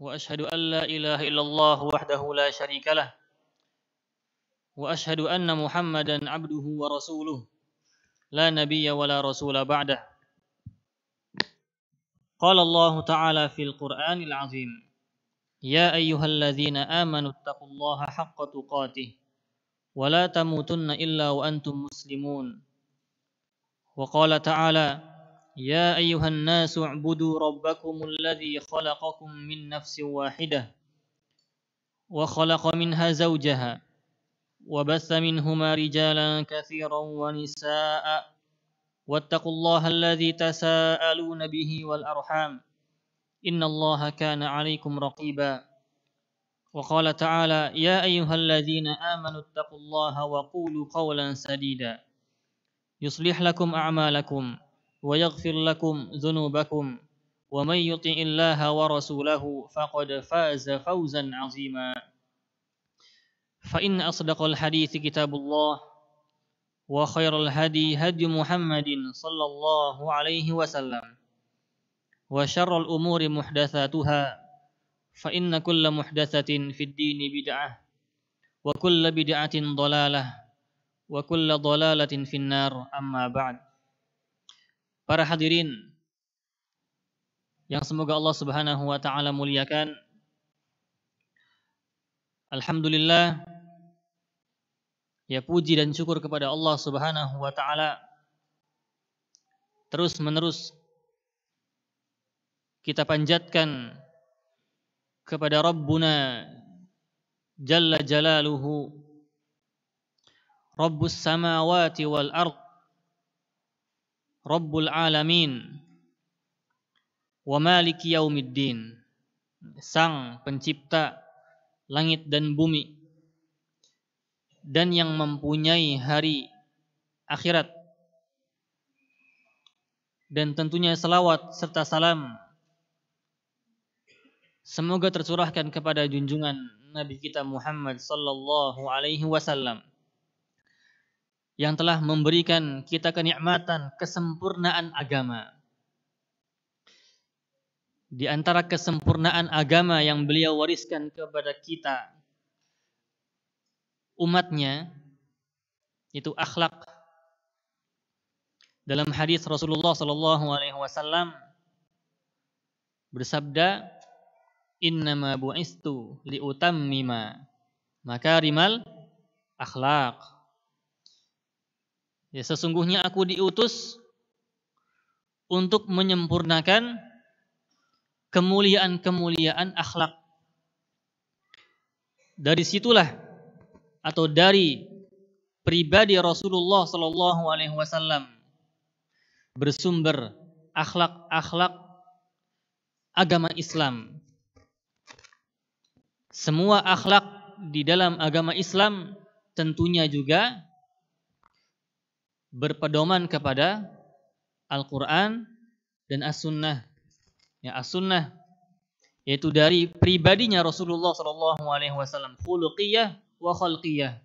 وأشهد أن لا إله إلا الله وحده لا شريك له وأشهد أن محمدا عبده ورسوله لا نبي ولا رسول بعده قال الله تعالى في القرآن العظيم يا أيها الذين آمنوا اتقوا الله حق تقاته ولا تموتن إلا وأنتم مسلمون وقال تعالى يا أيها الناس اعبدوا ربكم الذي خلقكم من نفس واحدة وخلق منها زوجها وبث منهما رجالا كثيرا ونساء واتقوا الله الذي تساءلون به والأرحام إن الله كان عليكم رقيبا وقال تعالى يا أيها الذين آمنوا اتقوا الله وقولوا قولا سديدا يصلح لكم أعمالكم ويغفر لكم ذنوبكم ومن يطع الله ورسوله فقد فاز فوزا عظيما فإن أصدق الحديث كتاب الله وخير الهدي هدي محمد صلى الله عليه وسلم وشر الأمور محدثاتها فإن كل محدثة في الدين بدعة وكل بدعة ضلالة وكل ضلالة في النار أما بعد para hadirin yang semoga Allah Subhanahu wa taala muliakan. Alhamdulillah ya puji dan syukur kepada Allah Subhanahu wa taala terus menerus kita panjatkan kepada Rabbuna Jalla Jalaluhu Rabbus samawati wal ardh Rabbul Alamin wa Maliki Yaumiddin Sang pencipta langit dan bumi dan yang mempunyai hari akhirat dan tentunya selawat serta salam semoga tercurahkan kepada junjungan Nabi kita Muhammad sallallahu alaihi wasallam yang telah memberikan kita kenikmatan kesempurnaan agama. Di antara kesempurnaan agama yang beliau wariskan kepada kita, umatnya, itu akhlak. Dalam hadis Rasulullah Sallallahu Alaihi Wasallam bersabda, Innama bu'istu liutammima makarimal akhlaq Ya, sesungguhnya aku diutus untuk menyempurnakan kemuliaan-kemuliaan akhlak. Dari situlah atau dari pribadi Rasulullah Shallallahu Alaihi Wasallam bersumber akhlak-akhlak agama Islam. Semua akhlak di dalam agama Islam tentunya juga berpedoman kepada Al-Quran dan As-Sunnah. Ya, As-Sunnah yaitu dari pribadinya Rasulullah Shallallahu Alaihi Wasallam, khuluqiyah wa khalqiyah.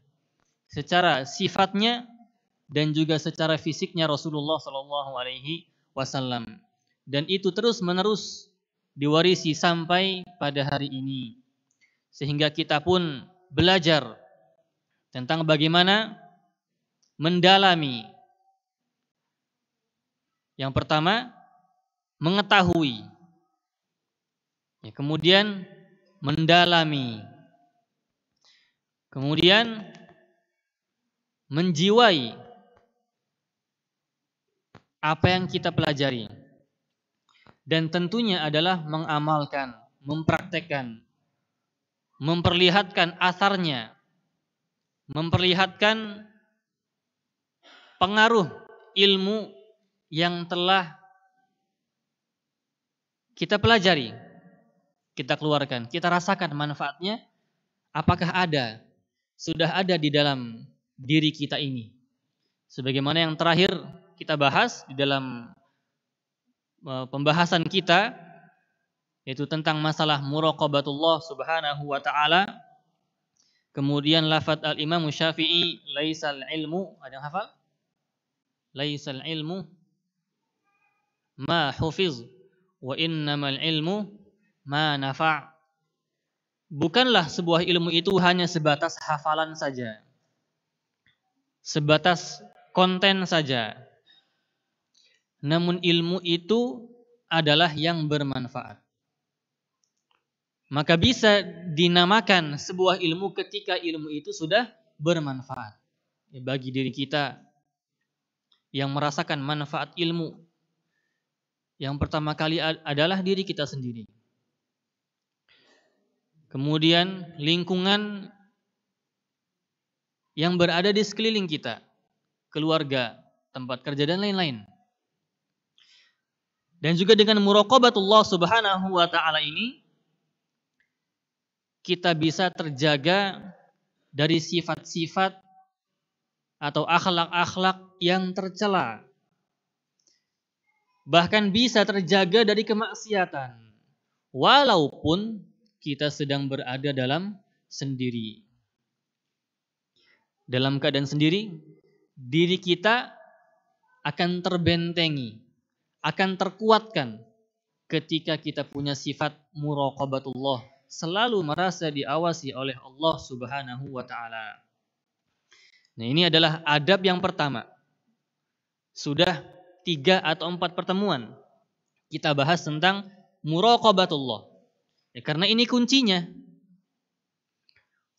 Secara sifatnya dan juga secara fisiknya Rasulullah Shallallahu Alaihi Wasallam. Dan itu terus menerus diwarisi sampai pada hari ini. Sehingga kita pun belajar tentang bagaimana mendalami yang pertama, mengetahui. Ya, kemudian mendalami. Kemudian menjiwai apa yang kita pelajari. Dan tentunya adalah mengamalkan, mempraktekkan, memperlihatkan asarnya, memperlihatkan pengaruh ilmu yang telah kita pelajari, kita keluarkan, kita rasakan manfaatnya apakah ada sudah ada di dalam diri kita ini. Sebagaimana yang terakhir kita bahas di dalam e, pembahasan kita yaitu tentang masalah muraqabatullah Subhanahu wa taala. Kemudian lafad al-Imam Syafi'i laisal ilmu, ada yang hafal? Laisal ilmu ma hufiz wa innamal ilmu ma nafa' bukanlah sebuah ilmu itu hanya sebatas hafalan saja sebatas konten saja namun ilmu itu adalah yang bermanfaat maka bisa dinamakan sebuah ilmu ketika ilmu itu sudah bermanfaat ya, bagi diri kita yang merasakan manfaat ilmu yang pertama kali adalah diri kita sendiri. Kemudian lingkungan yang berada di sekeliling kita, keluarga, tempat kerja dan lain-lain. Dan juga dengan muraqabatullah Subhanahu wa taala ini kita bisa terjaga dari sifat-sifat atau akhlak-akhlak yang tercela bahkan bisa terjaga dari kemaksiatan walaupun kita sedang berada dalam sendiri. Dalam keadaan sendiri, diri kita akan terbentengi, akan terkuatkan ketika kita punya sifat muraqabatullah, selalu merasa diawasi oleh Allah Subhanahu wa taala. Nah, ini adalah adab yang pertama. Sudah tiga atau empat pertemuan kita bahas tentang muraqabatullah. Ya, karena ini kuncinya.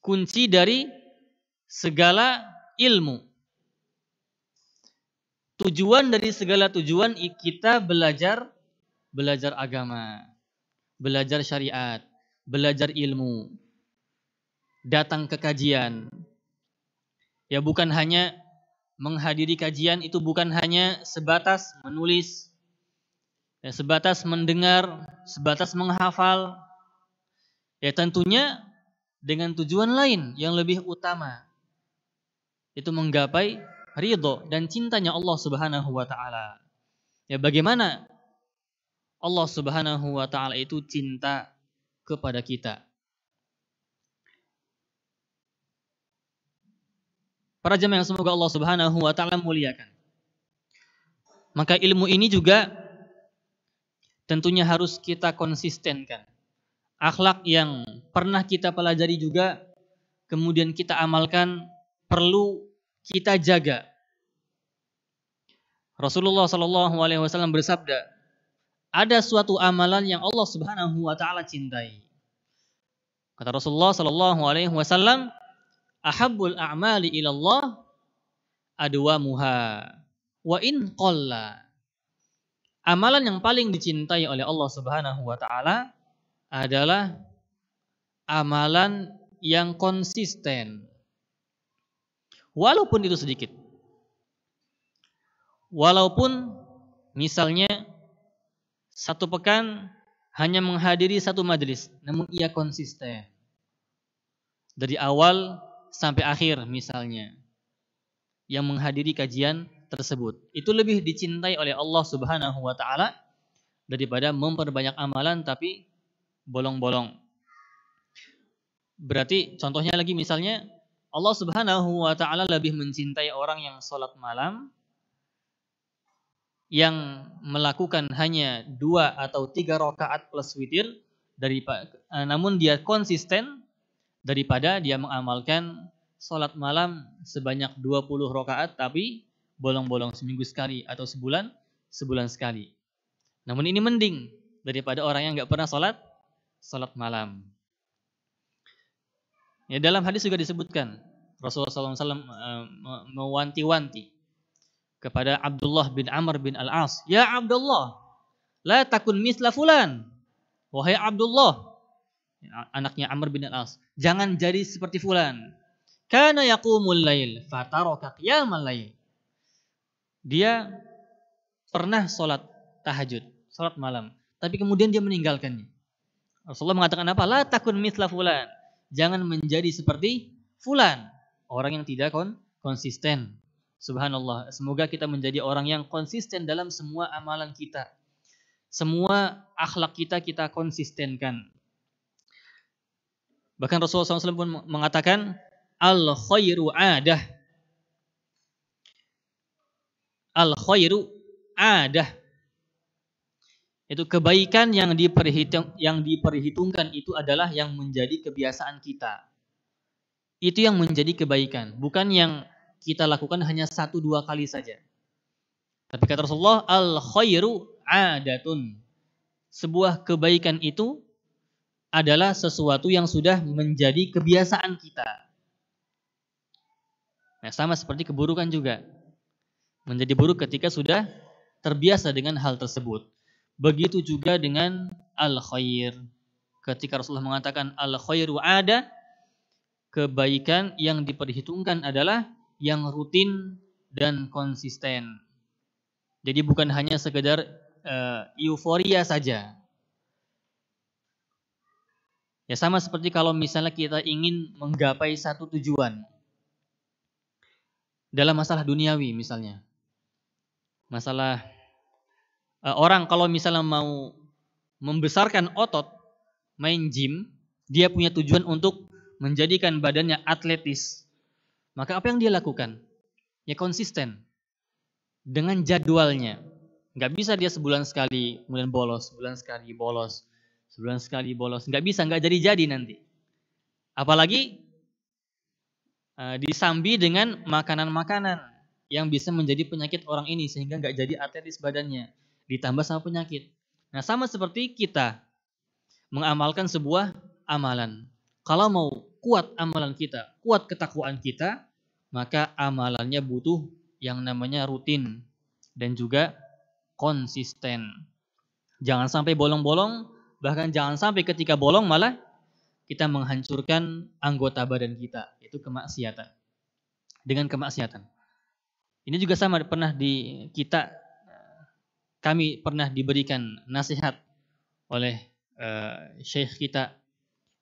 Kunci dari segala ilmu. Tujuan dari segala tujuan kita belajar belajar agama, belajar syariat, belajar ilmu, datang ke kajian. Ya bukan hanya menghadiri kajian itu bukan hanya sebatas menulis, ya, sebatas mendengar, sebatas menghafal. Ya tentunya dengan tujuan lain yang lebih utama. Itu menggapai ridho dan cintanya Allah subhanahu wa ta'ala. Ya bagaimana Allah subhanahu wa ta'ala itu cinta kepada kita. Para jemaah yang semoga Allah Subhanahu wa taala muliakan. Maka ilmu ini juga tentunya harus kita konsistenkan. Akhlak yang pernah kita pelajari juga kemudian kita amalkan perlu kita jaga. Rasulullah Shallallahu alaihi wasallam bersabda, ada suatu amalan yang Allah Subhanahu wa taala cintai. Kata Rasulullah Shallallahu alaihi wasallam, ahabbul a'mali ilallah muha, wa in qalla. Amalan yang paling dicintai oleh Allah Subhanahu wa taala adalah amalan yang konsisten. Walaupun itu sedikit. Walaupun misalnya satu pekan hanya menghadiri satu majelis, namun ia konsisten. Dari awal sampai akhir misalnya yang menghadiri kajian tersebut. Itu lebih dicintai oleh Allah Subhanahu wa taala daripada memperbanyak amalan tapi bolong-bolong. Berarti contohnya lagi misalnya Allah Subhanahu wa taala lebih mencintai orang yang sholat malam yang melakukan hanya dua atau tiga rakaat plus witir dari namun dia konsisten daripada dia mengamalkan sholat malam sebanyak 20 rakaat tapi bolong-bolong seminggu sekali atau sebulan sebulan sekali. Namun ini mending daripada orang yang nggak pernah sholat sholat malam. Ya dalam hadis juga disebutkan Rasulullah SAW eh, mewanti-wanti kepada Abdullah bin Amr bin Al As, ya Abdullah, la takun misla fulan. Wahai Abdullah, anaknya Amr bin Al-As. Jangan jadi seperti fulan. Karena yaqumul lail fataraka qiyamal lail. Dia pernah sholat tahajud, sholat malam. Tapi kemudian dia meninggalkannya. Rasulullah mengatakan apa? La takun fulan. Jangan menjadi seperti fulan. Orang yang tidak kon konsisten. Subhanallah. Semoga kita menjadi orang yang konsisten dalam semua amalan kita. Semua akhlak kita kita konsistenkan. Bahkan Rasulullah SAW pun mengatakan al khairu adah. Al khairu adah. Itu kebaikan yang diperhitung yang diperhitungkan itu adalah yang menjadi kebiasaan kita. Itu yang menjadi kebaikan, bukan yang kita lakukan hanya satu dua kali saja. Tapi kata Rasulullah, al khairu adatun. Sebuah kebaikan itu adalah sesuatu yang sudah menjadi kebiasaan kita. Nah, sama seperti keburukan juga. Menjadi buruk ketika sudah terbiasa dengan hal tersebut. Begitu juga dengan al-khair. Ketika Rasulullah mengatakan al khair ada, kebaikan yang diperhitungkan adalah yang rutin dan konsisten. Jadi bukan hanya sekedar eh, euforia saja, Ya sama seperti kalau misalnya kita ingin menggapai satu tujuan dalam masalah duniawi misalnya. Masalah eh, orang kalau misalnya mau membesarkan otot main gym, dia punya tujuan untuk menjadikan badannya atletis. Maka apa yang dia lakukan? Ya konsisten dengan jadwalnya. Nggak bisa dia sebulan sekali, kemudian bolos, sebulan sekali bolos Sebulan sekali bolos. Nggak bisa, nggak jadi-jadi nanti. Apalagi uh, disambi dengan makanan-makanan yang bisa menjadi penyakit orang ini sehingga nggak jadi arteris badannya. Ditambah sama penyakit. Nah sama seperti kita mengamalkan sebuah amalan. Kalau mau kuat amalan kita, kuat ketakwaan kita, maka amalannya butuh yang namanya rutin dan juga konsisten. Jangan sampai bolong-bolong Bahkan jangan sampai ketika bolong malah kita menghancurkan anggota badan kita. Itu kemaksiatan. Dengan kemaksiatan. Ini juga sama pernah di kita kami pernah diberikan nasihat oleh uh, syekh kita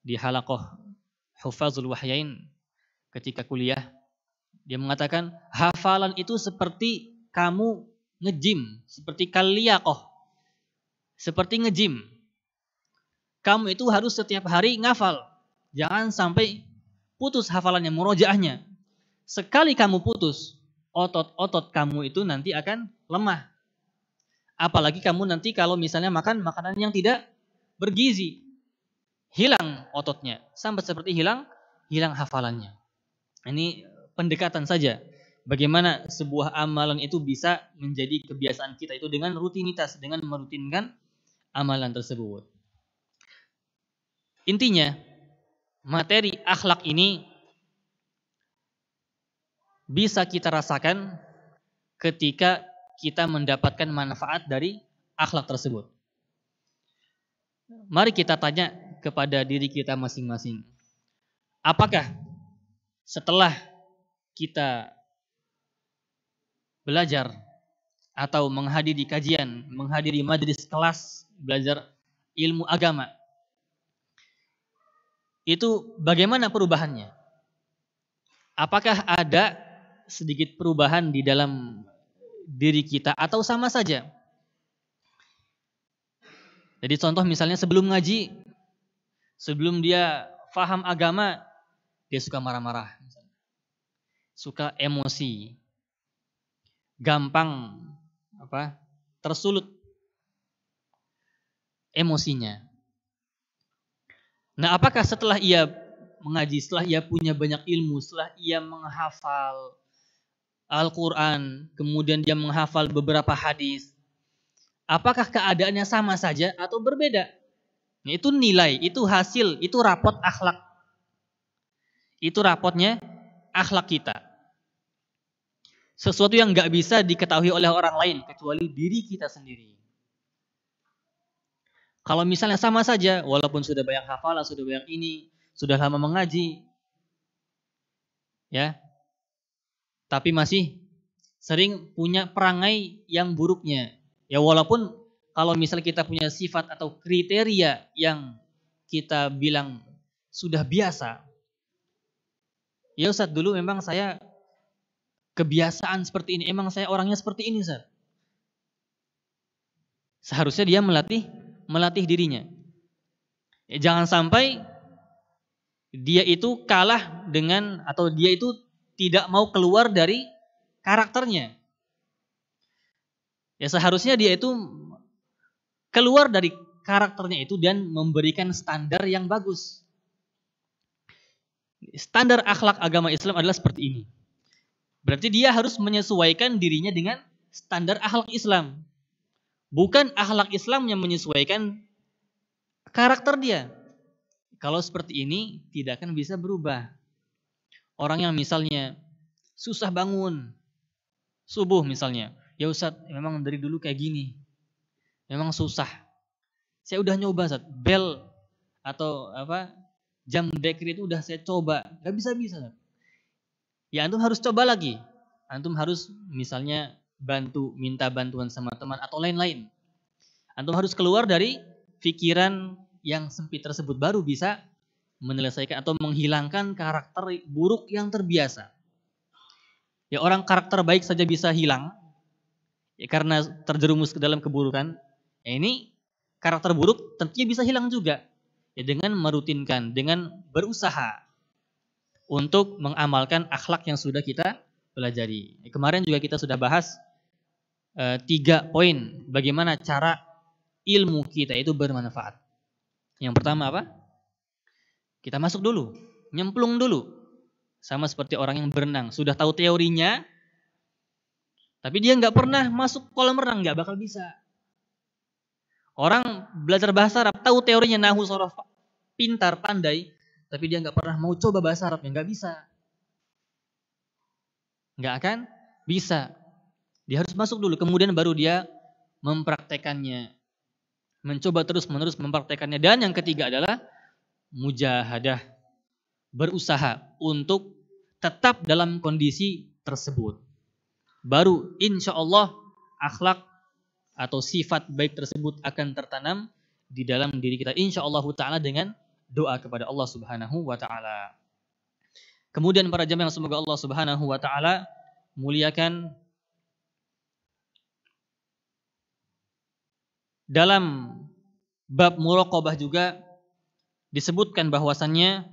di halakoh Hufazul Wahyain ketika kuliah dia mengatakan hafalan itu seperti kamu ngejim, seperti kaliyakoh seperti ngejim kamu itu harus setiap hari ngafal. Jangan sampai putus hafalannya, murojaahnya. Sekali kamu putus, otot-otot kamu itu nanti akan lemah. Apalagi kamu nanti kalau misalnya makan makanan yang tidak bergizi. Hilang ototnya. Sampai seperti hilang, hilang hafalannya. Ini pendekatan saja. Bagaimana sebuah amalan itu bisa menjadi kebiasaan kita itu dengan rutinitas, dengan merutinkan amalan tersebut. Intinya, materi akhlak ini bisa kita rasakan ketika kita mendapatkan manfaat dari akhlak tersebut. Mari kita tanya kepada diri kita masing-masing. Apakah setelah kita belajar atau menghadiri kajian, menghadiri majelis kelas belajar ilmu agama, itu bagaimana perubahannya? Apakah ada sedikit perubahan di dalam diri kita atau sama saja? Jadi contoh misalnya sebelum ngaji, sebelum dia faham agama, dia suka marah-marah. Suka emosi. Gampang apa? tersulut emosinya. Nah, apakah setelah ia mengaji, setelah ia punya banyak ilmu, setelah ia menghafal Al-Quran, kemudian dia menghafal beberapa hadis, apakah keadaannya sama saja atau berbeda? Nah, itu nilai, itu hasil, itu rapot akhlak. Itu rapotnya akhlak kita. Sesuatu yang gak bisa diketahui oleh orang lain kecuali diri kita sendiri. Kalau misalnya sama saja, walaupun sudah banyak hafalan, sudah banyak ini, sudah lama mengaji, ya, tapi masih sering punya perangai yang buruknya. Ya walaupun kalau misal kita punya sifat atau kriteria yang kita bilang sudah biasa, ya Ustaz dulu memang saya kebiasaan seperti ini, emang saya orangnya seperti ini Ustaz. Seharusnya dia melatih melatih dirinya. Ya, jangan sampai dia itu kalah dengan atau dia itu tidak mau keluar dari karakternya. Ya seharusnya dia itu keluar dari karakternya itu dan memberikan standar yang bagus. Standar akhlak agama Islam adalah seperti ini. Berarti dia harus menyesuaikan dirinya dengan standar akhlak Islam. Bukan ahlak Islam yang menyesuaikan karakter dia. Kalau seperti ini tidak akan bisa berubah. Orang yang misalnya susah bangun subuh misalnya, ya Ustadz memang dari dulu kayak gini. Memang susah. Saya udah nyoba Ustadz, bel atau apa jam dekri itu udah saya coba, gak bisa bisa. Ya antum harus coba lagi. Antum harus misalnya bantu, minta bantuan sama teman atau lain-lain. Antum harus keluar dari pikiran yang sempit tersebut baru bisa menyelesaikan atau menghilangkan karakter buruk yang terbiasa. Ya orang karakter baik saja bisa hilang ya karena terjerumus ke dalam keburukan. Ya ini karakter buruk tentunya bisa hilang juga ya dengan merutinkan, dengan berusaha untuk mengamalkan akhlak yang sudah kita pelajari. Kemarin juga kita sudah bahas e, tiga poin bagaimana cara ilmu kita itu bermanfaat. Yang pertama apa? Kita masuk dulu, nyemplung dulu. Sama seperti orang yang berenang, sudah tahu teorinya, tapi dia nggak pernah masuk kolam renang, nggak bakal bisa. Orang belajar bahasa Arab, tahu teorinya nahu sorof, pintar, pandai, tapi dia nggak pernah mau coba bahasa Arabnya, nggak bisa nggak akan bisa. Dia harus masuk dulu, kemudian baru dia mempraktekannya. Mencoba terus-menerus mempraktekannya. Dan yang ketiga adalah mujahadah. Berusaha untuk tetap dalam kondisi tersebut. Baru insya Allah akhlak atau sifat baik tersebut akan tertanam di dalam diri kita insya Allah ta'ala dengan doa kepada Allah subhanahu wa ta'ala. Kemudian para jamaah semoga Allah Subhanahu wa taala muliakan dalam bab muraqabah juga disebutkan bahwasannya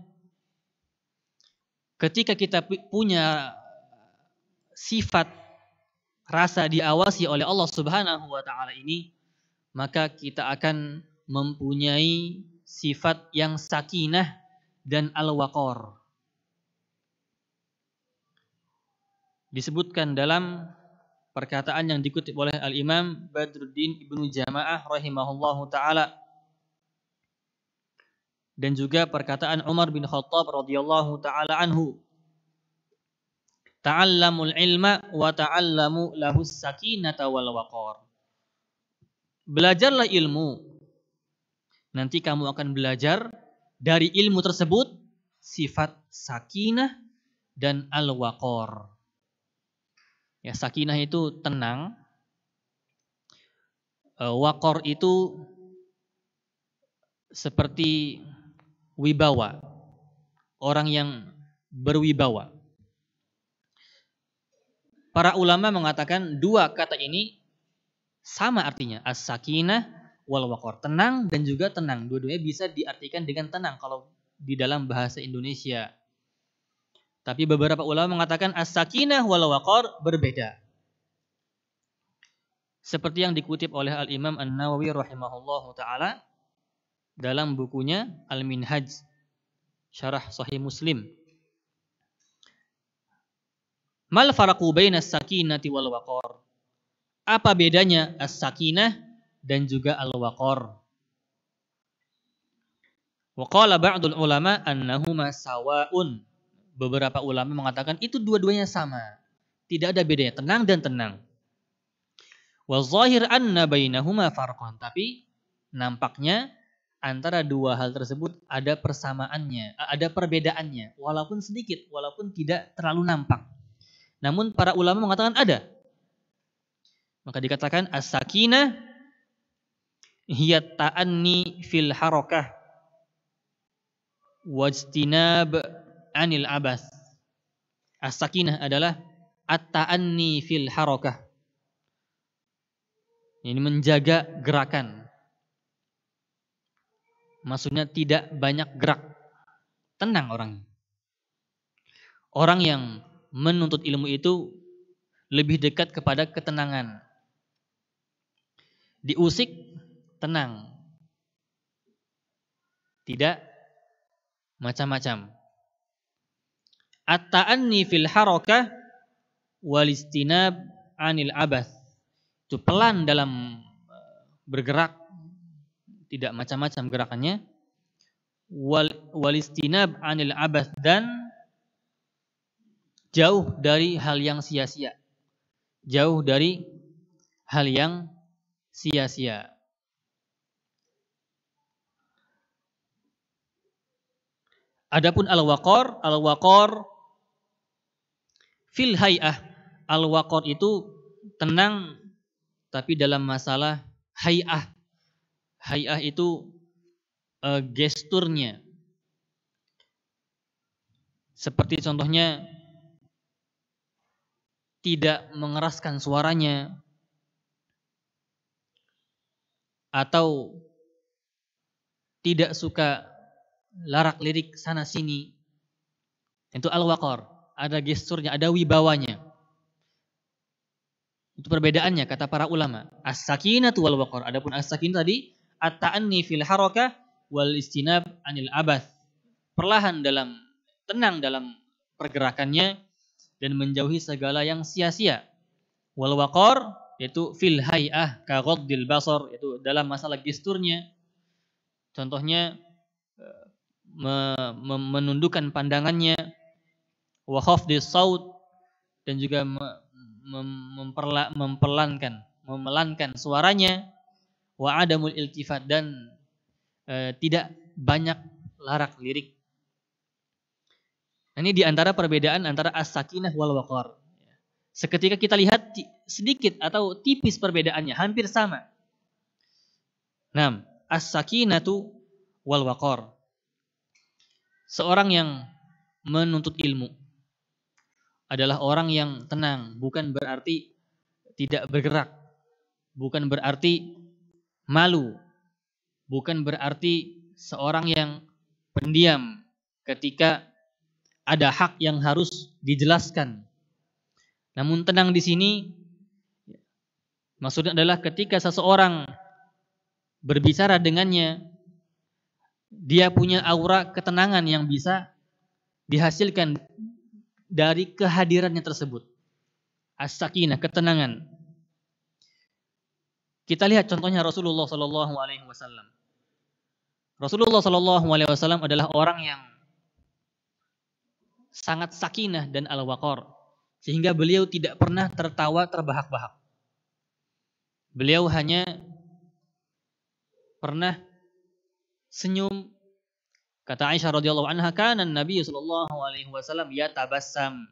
ketika kita punya sifat rasa diawasi oleh Allah Subhanahu wa taala ini maka kita akan mempunyai sifat yang sakinah dan al-waqar disebutkan dalam perkataan yang dikutip oleh Al-Imam Badruddin Ibnu Jama'ah rahimahullahu taala dan juga perkataan Umar bin Khattab radhiyallahu taala anhu Ta'allamul ilma wa ta'allamu lahu sakinata wal waqar Belajarlah ilmu nanti kamu akan belajar dari ilmu tersebut sifat sakinah dan al-waqar Ya, sakinah itu tenang. Eh, wakor itu seperti wibawa. Orang yang berwibawa. Para ulama mengatakan dua kata ini sama artinya as-sakinah wal wakor tenang dan juga tenang dua-duanya bisa diartikan dengan tenang kalau di dalam bahasa Indonesia tapi beberapa ulama mengatakan as-sakinah wal waqar berbeda. Seperti yang dikutip oleh Al-Imam An-Nawawi rahimahullahu taala dalam bukunya Al-Minhaj Syarah Sahih Muslim. Mal faraqu as sakinati wal waqar? Apa bedanya as-sakinah dan juga al-waqar? Wa qala ba'dul ulama annahuma sawa'un Beberapa ulama mengatakan itu dua-duanya sama. Tidak ada bedanya, tenang dan tenang. Wazahir anna bainahuma farqan. Tapi nampaknya antara dua hal tersebut ada persamaannya, ada perbedaannya, walaupun sedikit, walaupun tidak terlalu nampak. Namun para ulama mengatakan ada. Maka dikatakan as-sakinah hiya ta'anni fil harakah wajtinab anil abas. As-sakinah adalah at-ta'anni fil harakah. Ini menjaga gerakan. Maksudnya tidak banyak gerak. Tenang orang. Orang yang menuntut ilmu itu lebih dekat kepada ketenangan. Diusik tenang. Tidak macam-macam. At-ta'anni fil harakah wal istinab anil abas. Itu pelan dalam e, bergerak tidak macam-macam gerakannya wal walistinab anil abas dan jauh dari hal yang sia-sia jauh dari hal yang sia-sia Adapun al-waqar al-waqar fil hay'ah al wakor itu tenang tapi dalam masalah hay'ah. Hay'ah itu uh, gesturnya. Seperti contohnya tidak mengeraskan suaranya atau tidak suka larak lirik sana sini. Itu al-waqar ada gesturnya, ada wibawanya. Itu perbedaannya kata para ulama. As-sakinatu wal waqar. Adapun as-sakin tadi at-ta'anni fil harakah wal istinab anil abath. Perlahan dalam tenang dalam pergerakannya dan menjauhi segala yang sia-sia. Wal waqar yaitu fil hay'ah ka ghaddil basar yaitu dalam masalah gesturnya. Contohnya eh, menundukkan pandangannya wa khafdi saud dan juga memperla, memperlankan memelankan suaranya wa adamul iltifat dan e, tidak banyak larak lirik. Nah, ini diantara perbedaan antara as-sakinah wal waqar. Seketika kita lihat sedikit atau tipis perbedaannya, hampir sama. 6. as tu wal waqar. Seorang yang menuntut ilmu, adalah orang yang tenang, bukan berarti tidak bergerak, bukan berarti malu, bukan berarti seorang yang pendiam ketika ada hak yang harus dijelaskan. Namun tenang di sini maksudnya adalah ketika seseorang berbicara dengannya dia punya aura ketenangan yang bisa dihasilkan dari kehadirannya tersebut. As-sakinah, ketenangan. Kita lihat contohnya Rasulullah Shallallahu Alaihi Wasallam. Rasulullah Shallallahu Alaihi Wasallam adalah orang yang sangat sakinah dan al waqar sehingga beliau tidak pernah tertawa terbahak-bahak. Beliau hanya pernah senyum Kata Aisyah radhiyallahu anha, "Kana Nabi sallallahu alaihi wasallam tabassam.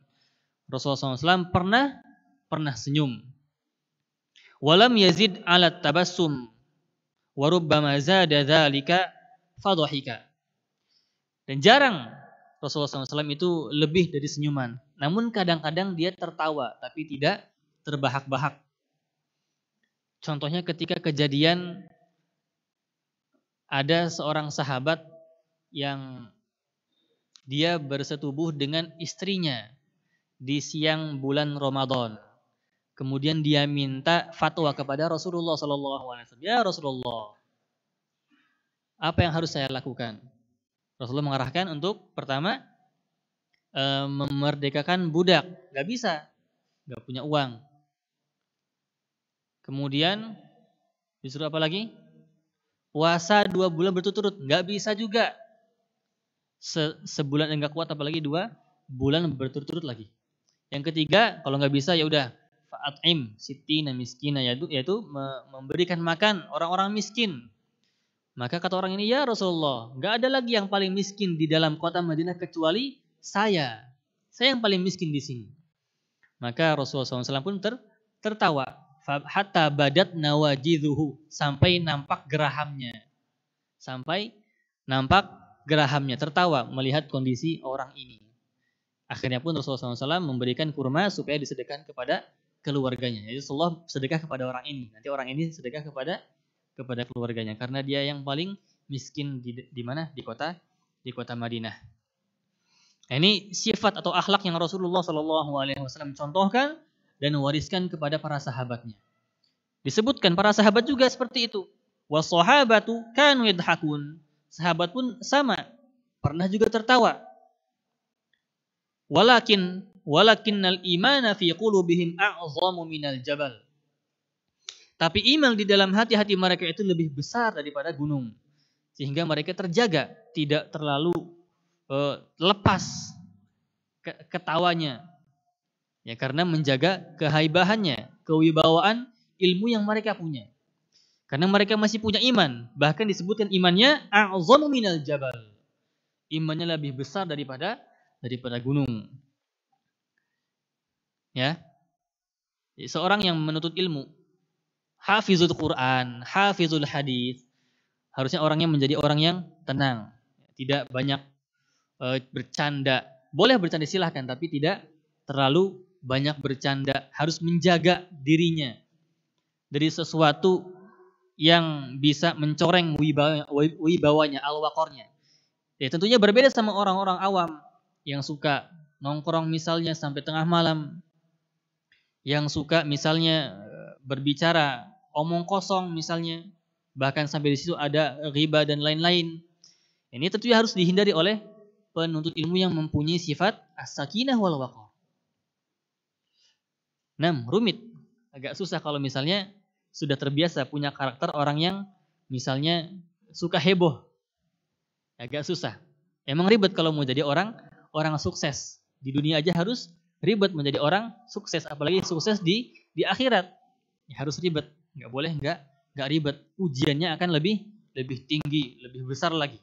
Rasulullah SAW pernah pernah senyum. Walam yazid ala tabassum wa rubbama zada dzalika fadhahika. Dan jarang Rasulullah SAW itu lebih dari senyuman. Namun kadang-kadang dia tertawa tapi tidak terbahak-bahak. Contohnya ketika kejadian ada seorang sahabat yang dia bersetubuh dengan istrinya di siang bulan Ramadan. Kemudian dia minta fatwa kepada Rasulullah SAW. Ya Rasulullah, apa yang harus saya lakukan? Rasulullah mengarahkan untuk pertama e, memerdekakan budak, Gak bisa, gak punya uang. Kemudian disuruh apa lagi? Puasa dua bulan berturut-turut, nggak bisa juga, se sebulan yang gak kuat apalagi dua bulan berturut-turut lagi. Yang ketiga, kalau nggak bisa ya udah fa'at'im sitina miskina yaitu, yaitu memberikan makan orang-orang miskin. Maka kata orang ini, "Ya Rasulullah, nggak ada lagi yang paling miskin di dalam kota Madinah kecuali saya. Saya yang paling miskin di sini." Maka Rasulullah SAW pun ter, tertawa. Hatta badat nawajiduhu sampai nampak gerahamnya, sampai nampak gerahamnya, tertawa melihat kondisi orang ini. Akhirnya pun Rasulullah SAW memberikan kurma supaya disedekahkan kepada keluarganya. Jadi Rasulullah sedekah kepada orang ini. Nanti orang ini sedekah kepada kepada keluarganya karena dia yang paling miskin di, di mana di kota di kota Madinah. Nah, ini sifat atau akhlak yang Rasulullah SAW Alaihi Wasallam contohkan dan wariskan kepada para sahabatnya. Disebutkan para sahabat juga seperti itu. Wasohabatu kan yadhakun. Sahabat pun sama, pernah juga tertawa. Walakin walakinnal imana fi qulubihim a'zamu minal jabal. Tapi iman di dalam hati-hati mereka itu lebih besar daripada gunung. Sehingga mereka terjaga, tidak terlalu uh, lepas ketawanya. Ya karena menjaga kehaibahannya, kewibawaan ilmu yang mereka punya. Karena mereka masih punya iman. Bahkan disebutkan imannya a'zamu minal jabal. Imannya lebih besar daripada daripada gunung. Ya. Seorang yang menuntut ilmu, hafizul Quran, hafizul hadis, harusnya orangnya menjadi orang yang tenang, tidak banyak e, bercanda. Boleh bercanda silahkan, tapi tidak terlalu banyak bercanda. Harus menjaga dirinya dari sesuatu yang bisa mencoreng wibawanya, al-wakornya. Ya, tentunya berbeda sama orang-orang awam yang suka nongkrong misalnya sampai tengah malam, yang suka misalnya eh, berbicara omong kosong misalnya, bahkan sampai di situ ada riba dan lain-lain. Ini tentunya harus dihindari oleh penuntut ilmu yang mempunyai sifat as-sakinah wal wakor Nah, Rumit. Agak susah kalau misalnya sudah terbiasa punya karakter orang yang misalnya suka heboh. Agak susah. Emang ribet kalau mau jadi orang orang sukses. Di dunia aja harus ribet menjadi orang sukses apalagi sukses di di akhirat. Ya, harus ribet. Nggak boleh nggak nggak ribet. Ujiannya akan lebih lebih tinggi, lebih besar lagi.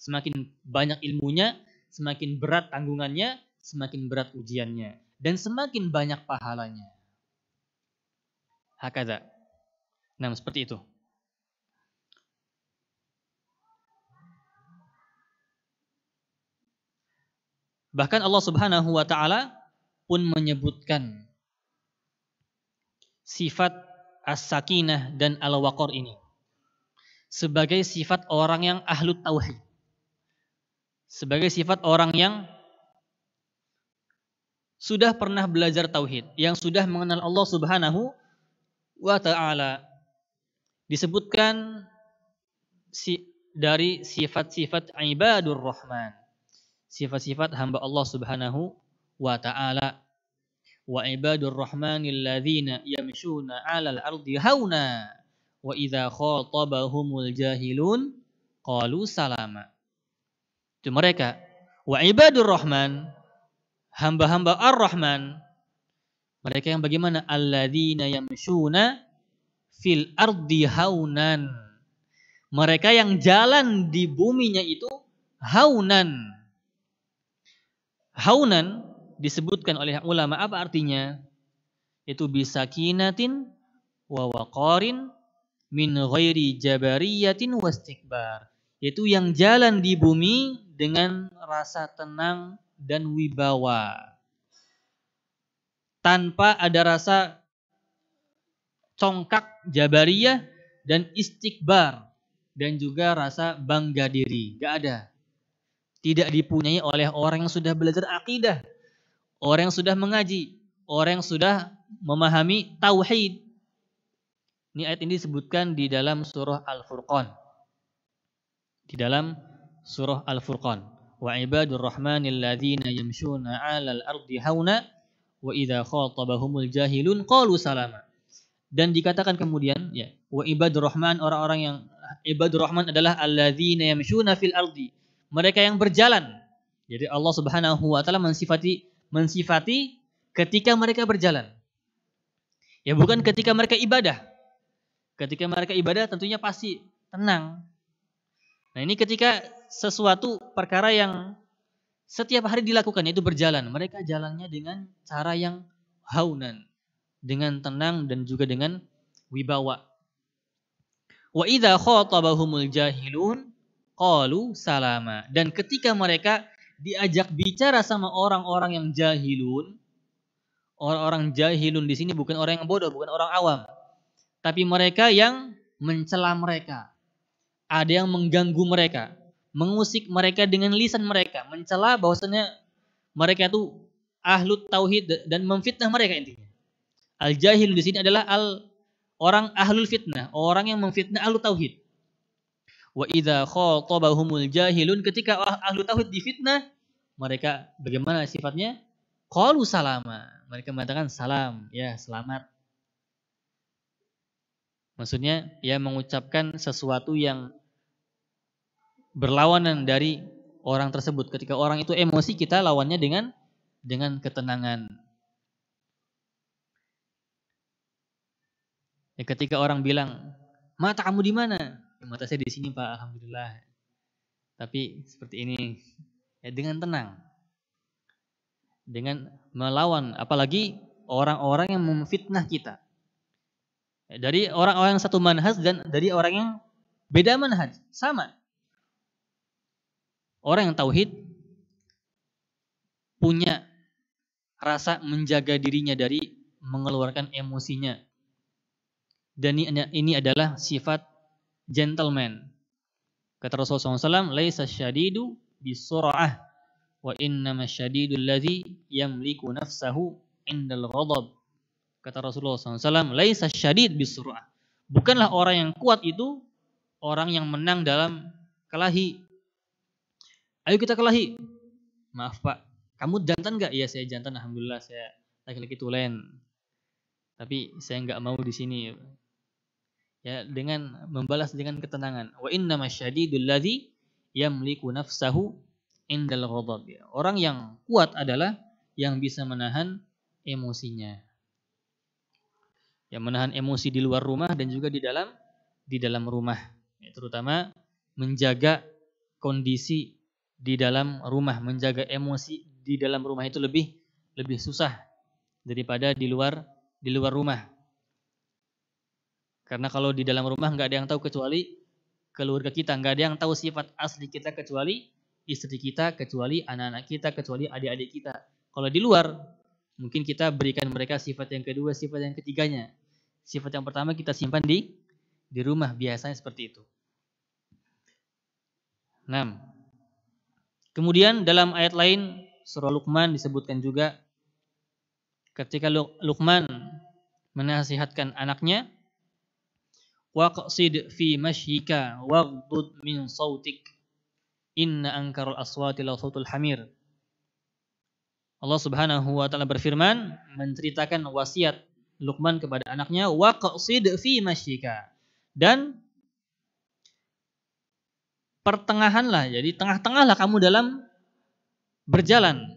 Semakin banyak ilmunya, semakin berat tanggungannya, semakin berat ujiannya dan semakin banyak pahalanya. Hakadah. Nah, seperti itu. Bahkan Allah Subhanahu wa taala pun menyebutkan sifat as-sakinah dan al-waqar ini sebagai sifat orang yang ahlu tauhid. Sebagai sifat orang yang sudah pernah belajar tauhid, yang sudah mengenal Allah Subhanahu wa taala disebutkan si, dari sifat-sifat ibadur rahman. Sifat-sifat hamba Allah Subhanahu wa taala. Wa ibadur rahmanil ladzina yamshuna 'alal ardi hauna wa idha khatabahumul jahilun qalu salama. Itu mereka. Wa ibadur rahman hamba-hamba ar-rahman mereka yang bagaimana alladzina yamshuna fil ardi haunan. Mereka yang jalan di buminya itu haunan. Haunan disebutkan oleh ulama apa artinya? Itu bisakinatin wa waqarin min ghairi jabariyatin wastikbar. Itu yang jalan di bumi dengan rasa tenang dan wibawa. Tanpa ada rasa congkak jabariyah dan istikbar dan juga rasa bangga diri. Gak ada. Tidak dipunyai oleh orang yang sudah belajar akidah, orang yang sudah mengaji, orang yang sudah memahami tauhid. Ini ayat ini disebutkan di dalam surah Al-Furqan. Di dalam surah Al-Furqan. Wa ibadur rahmanil ladzina yamshuna 'alal ardi hauna wa idha khatabahumul jahilun qalu salama. Dan dikatakan kemudian ya, wa ibadur rahman orang-orang yang ibadur rahman adalah alladzina yamshuna fil ardi. Mereka yang berjalan. Jadi Allah Subhanahu wa taala mensifati mensifati ketika mereka berjalan. Ya bukan ketika mereka ibadah. Ketika mereka ibadah tentunya pasti tenang. Nah, ini ketika sesuatu perkara yang setiap hari dilakukan yaitu berjalan. Mereka jalannya dengan cara yang haunan dengan tenang dan juga dengan wibawa. Wa idza khatabahumul jahilun qalu salama. Dan ketika mereka diajak bicara sama orang-orang yang jahilun, orang-orang jahilun di sini bukan orang yang bodoh, bukan orang awam. Tapi mereka yang mencela mereka. Ada yang mengganggu mereka, mengusik mereka dengan lisan mereka, mencela bahwasanya mereka itu ahlut tauhid dan memfitnah mereka intinya. Al jahil di sini adalah al orang ahlul fitnah, orang yang memfitnah ahlu tauhid. Wa idza khatabahumul jahilun ketika ahlu tauhid difitnah, mereka bagaimana sifatnya? Qalu salama. Mereka mengatakan salam, ya selamat. Maksudnya ya mengucapkan sesuatu yang berlawanan dari orang tersebut. Ketika orang itu emosi kita lawannya dengan dengan ketenangan. Ya, ketika orang bilang, mata kamu di mana? Ya, mata saya di sini Pak, Alhamdulillah. Tapi seperti ini, ya dengan tenang. Dengan melawan, apalagi orang-orang yang memfitnah kita. Ya, dari orang-orang yang satu manhaj dan dari orang yang beda manhaj, sama. Orang yang tauhid punya rasa menjaga dirinya dari mengeluarkan emosinya dan ini adalah sifat gentleman. Kata Rasulullah SAW, "Laisa syadidu bisur'ah wa inna syadidul ladzi yamliku nafsahu indal ghadab." Kata Rasulullah SAW, "Laisa syadid bisur'ah." Bukanlah orang yang kuat itu orang yang menang dalam kelahi. Ayo kita kelahi. Maaf Pak, kamu jantan nggak? Iya saya jantan, alhamdulillah saya laki-laki tulen. Tapi saya nggak mau di sini ya dengan membalas dengan ketenangan wa inna masyadidul ladzi yamliku nafsahu indal ghadab ya. orang yang kuat adalah yang bisa menahan emosinya yang menahan emosi di luar rumah dan juga di dalam di dalam rumah ya, terutama menjaga kondisi di dalam rumah menjaga emosi di dalam rumah itu lebih lebih susah daripada di luar di luar rumah karena kalau di dalam rumah nggak ada yang tahu kecuali keluarga kita, nggak ada yang tahu sifat asli kita kecuali istri kita, kecuali anak-anak kita, kecuali adik-adik kita. Kalau di luar, mungkin kita berikan mereka sifat yang kedua, sifat yang ketiganya. Sifat yang pertama kita simpan di di rumah biasanya seperti itu. 6. Kemudian dalam ayat lain surah Luqman disebutkan juga ketika Luqman menasihatkan anaknya waqsid fi mashyika waghdud min sautik inna al aswati la sautul hamir Allah Subhanahu wa taala berfirman menceritakan wasiat Luqman kepada anaknya waqsid fi mashyika dan pertengahanlah jadi tengah-tengahlah kamu dalam berjalan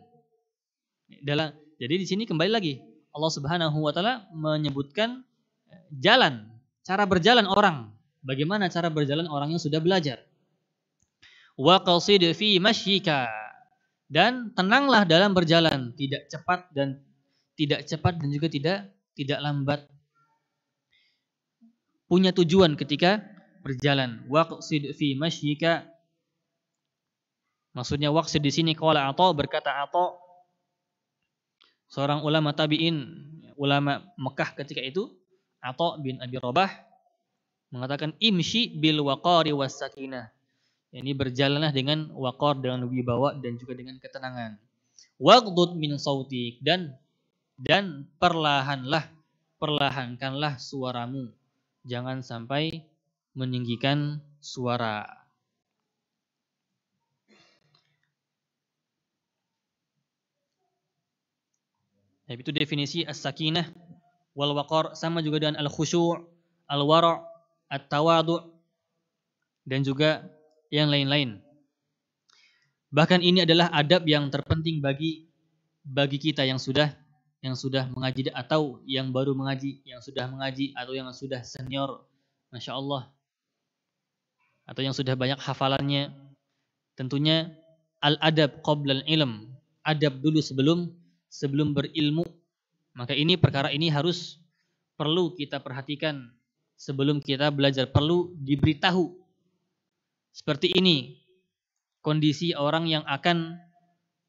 dalam jadi di sini kembali lagi Allah Subhanahu wa taala menyebutkan jalan Cara berjalan orang. Bagaimana cara berjalan orang yang sudah belajar? Wa qasid fi masyika. Dan tenanglah dalam berjalan, tidak cepat dan tidak cepat dan juga tidak tidak lambat. Punya tujuan ketika berjalan. qasid fi masyika. Maksudnya waqsid di sini qala atau berkata atau seorang ulama tabi'in, ulama Mekah ketika itu atau bin Abi Robah mengatakan imshi bil waqari was sakinah. Ini yani berjalanlah dengan waqar dengan wibawa dan juga dengan ketenangan. Waqdud min sautik dan dan perlahanlah perlahankanlah suaramu. Jangan sampai meninggikan suara. Nah, itu definisi as-sakinah wal waqar sama juga dengan al khusyu' al wara' at tawadu' dan juga yang lain-lain. Bahkan ini adalah adab yang terpenting bagi bagi kita yang sudah yang sudah mengaji atau yang baru mengaji, yang sudah mengaji atau yang sudah senior, masya Allah, atau yang sudah banyak hafalannya, tentunya al adab qoblal ilm, adab dulu sebelum sebelum berilmu maka ini perkara ini harus perlu kita perhatikan sebelum kita belajar perlu diberitahu seperti ini kondisi orang yang akan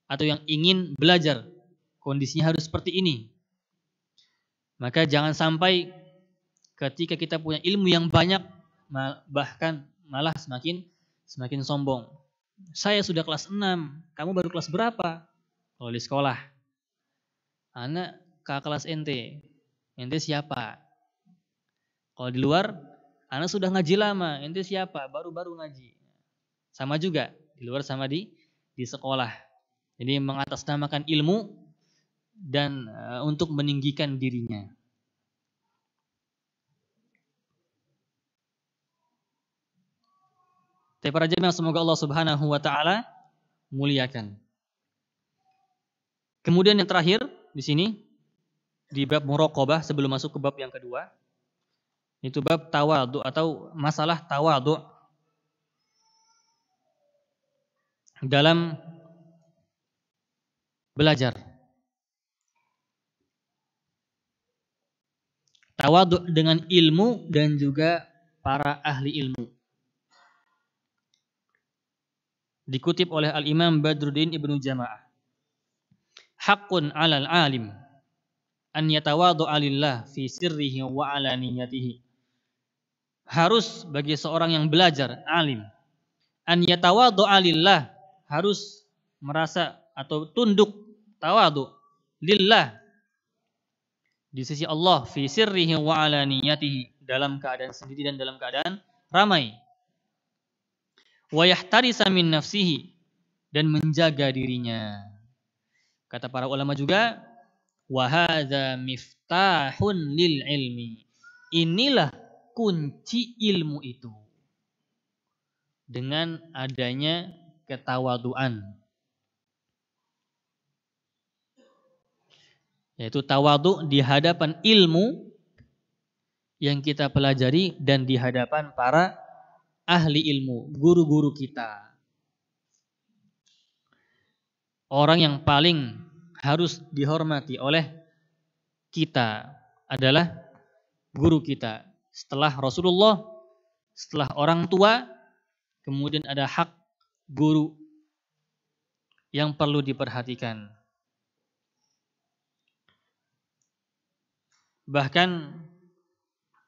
atau yang ingin belajar kondisinya harus seperti ini maka jangan sampai ketika kita punya ilmu yang banyak bahkan malah semakin semakin sombong saya sudah kelas 6 kamu baru kelas berapa kalau di sekolah anak kakak kelas NT, NT siapa? Kalau di luar, anak sudah ngaji lama, NT siapa? Baru-baru ngaji. Sama juga, di luar sama di di sekolah. Jadi mengatasnamakan ilmu dan uh, untuk meninggikan dirinya. Tapi para jemaah semoga Allah Subhanahu wa taala muliakan. Kemudian yang terakhir di sini di bab murokobah sebelum masuk ke bab yang kedua. Itu bab tawadu atau masalah tawadu Dalam belajar. tawadu dengan ilmu dan juga para ahli ilmu. Dikutip oleh Al-Imam Badruddin Ibnu Jamaah. Hakun alal alim an yatawadhu'a lillah fi sirrihi wa niyatihi. Harus bagi seorang yang belajar alim an yatawadhu'a lillah harus merasa atau tunduk tawadu lillah di sisi Allah fi sirrihi wa niyatihi dalam keadaan sendiri dan dalam keadaan ramai wa yahtarisa min nafsihi dan menjaga dirinya kata para ulama juga Wahada miftahun lil ilmi. Inilah kunci ilmu itu. Dengan adanya ketawaduan. Yaitu tawadu di hadapan ilmu yang kita pelajari dan di hadapan para ahli ilmu, guru-guru kita. Orang yang paling harus dihormati oleh kita adalah guru kita. Setelah Rasulullah, setelah orang tua, kemudian ada hak guru yang perlu diperhatikan. Bahkan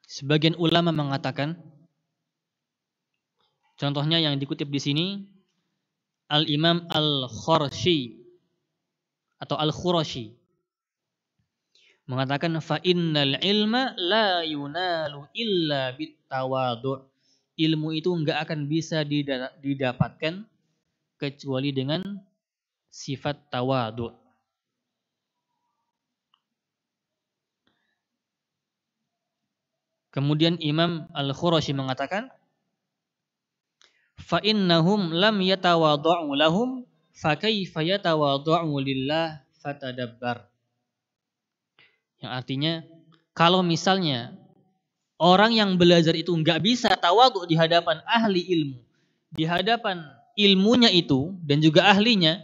sebagian ulama mengatakan contohnya yang dikutip di sini Al-Imam Al-Kharshi atau Al-Khurashi mengatakan fa innal ilma la yunalu illa bitawadu Ilmu itu nggak akan bisa didapatkan kecuali dengan sifat tawadu Kemudian Imam Al-Khurashi mengatakan fa innahum lam yatawadhu lahum fakaifa yatawadhu lillah fatadabbar. Yang artinya kalau misalnya orang yang belajar itu nggak bisa tawadhu di hadapan ahli ilmu, di hadapan ilmunya itu dan juga ahlinya,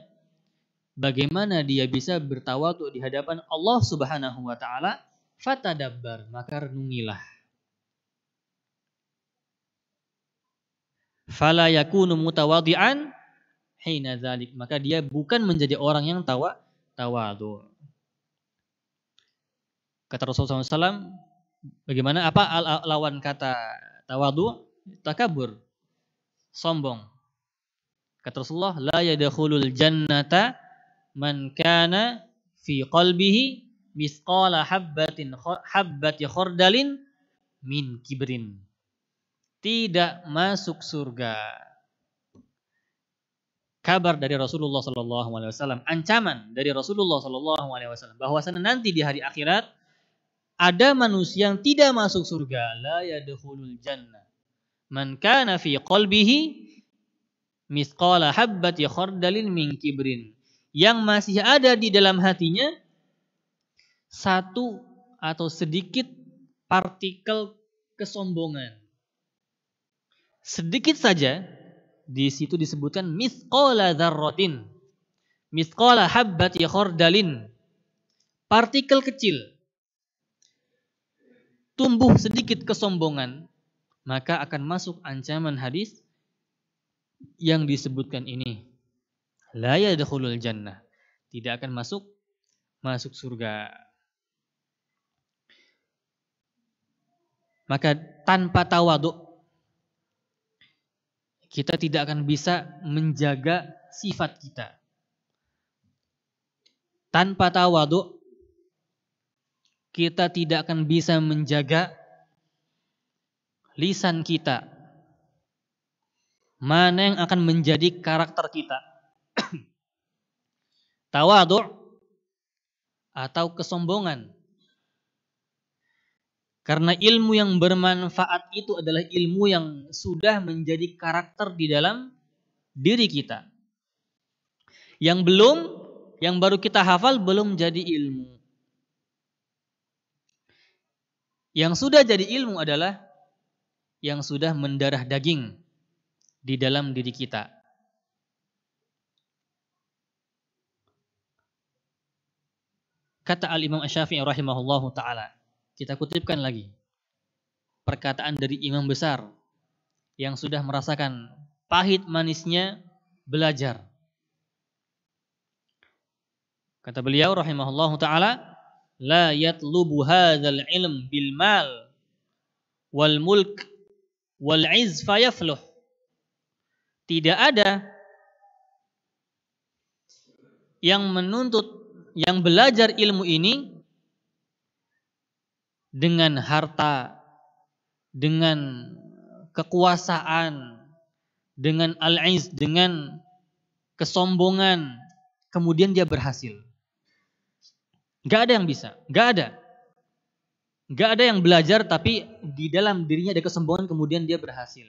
bagaimana dia bisa bertawadhu di hadapan Allah Subhanahu wa taala? Fatadabbar, maka renungilah. Fala yakunu mutawadhi'an hina dzalik maka dia bukan menjadi orang yang tawa tawadhu kata Rasulullah SAW bagaimana apa lawan kata tawadu takabur sombong kata Rasulullah la yadkhulul jannata man kana fi qalbihi misqala habbatin habbati khardalin min kibrin tidak masuk surga kabar dari Rasulullah Shallallahu Alaihi Wasallam, ancaman dari Rasulullah Shallallahu Alaihi Wasallam bahwasanya nanti di hari akhirat ada manusia yang tidak masuk surga, la yadkhulul jannah. Man kana fi qalbihi misqala habbati khardalin min kibrin. Yang masih ada di dalam hatinya satu atau sedikit partikel kesombongan. Sedikit saja di situ disebutkan mithqala dzarratin. Mithqala habbati khardalin. Partikel kecil tumbuh sedikit kesombongan, maka akan masuk ancaman hadis yang disebutkan ini. La yadkhulul jannah. Tidak akan masuk masuk surga. Maka tanpa tawaduk kita tidak akan bisa menjaga sifat kita. Tanpa tawaduk, kita tidak akan bisa menjaga lisan kita. Mana yang akan menjadi karakter kita? tawaduk atau kesombongan. Karena ilmu yang bermanfaat itu adalah ilmu yang sudah menjadi karakter di dalam diri kita. Yang belum, yang baru kita hafal belum jadi ilmu. Yang sudah jadi ilmu adalah yang sudah mendarah daging di dalam diri kita. Kata Al-Imam Asyafi'i rahimahullahu ta'ala. Kita kutipkan lagi. Perkataan dari imam besar yang sudah merasakan pahit manisnya belajar. Kata beliau rahimahullahu taala, la yatlubu hadzal ilm bil mal wal mulk wal iz fayafluh. Tidak ada yang menuntut yang belajar ilmu ini dengan harta, dengan kekuasaan, dengan al-iz, dengan kesombongan, kemudian dia berhasil. Gak ada yang bisa, gak ada. Gak ada yang belajar tapi di dalam dirinya ada kesombongan kemudian dia berhasil.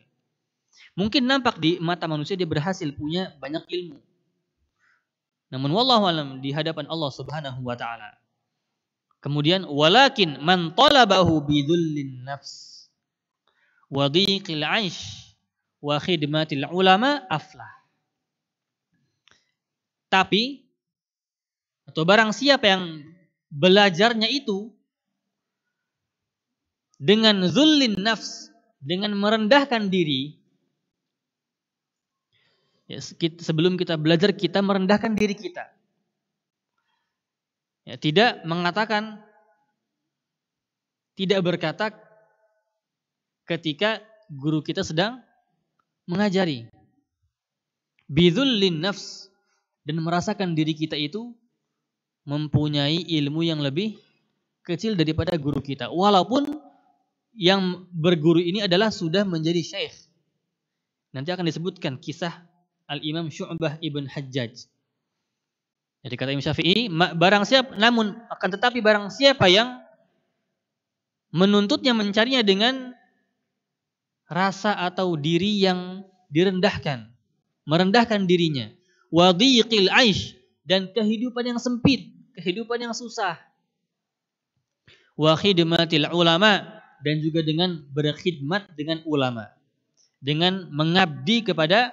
Mungkin nampak di mata manusia dia berhasil punya banyak ilmu. Namun wallahu alam di hadapan Allah Subhanahu wa taala Kemudian walakin man talabahu bidhullin nafs wa dhiqil 'aish wa khidmatil ulama aflah. Tapi atau barang siapa yang belajarnya itu dengan zullin nafs, dengan merendahkan diri. Ya, sebelum kita belajar kita merendahkan diri kita. Ya, tidak mengatakan, tidak berkata ketika guru kita sedang mengajari. Bidhullin nafs dan merasakan diri kita itu mempunyai ilmu yang lebih kecil daripada guru kita. Walaupun yang berguru ini adalah sudah menjadi syekh. Nanti akan disebutkan kisah Al-Imam Syu'bah Ibn Hajjaj. Jadi kata Imam Syafi'i, barang siapa namun akan tetapi barang siapa yang menuntutnya mencarinya dengan rasa atau diri yang direndahkan, merendahkan dirinya. Wadhiqil aish dan kehidupan yang sempit, kehidupan yang susah. Wa khidmatil ulama dan juga dengan berkhidmat dengan ulama. Dengan mengabdi kepada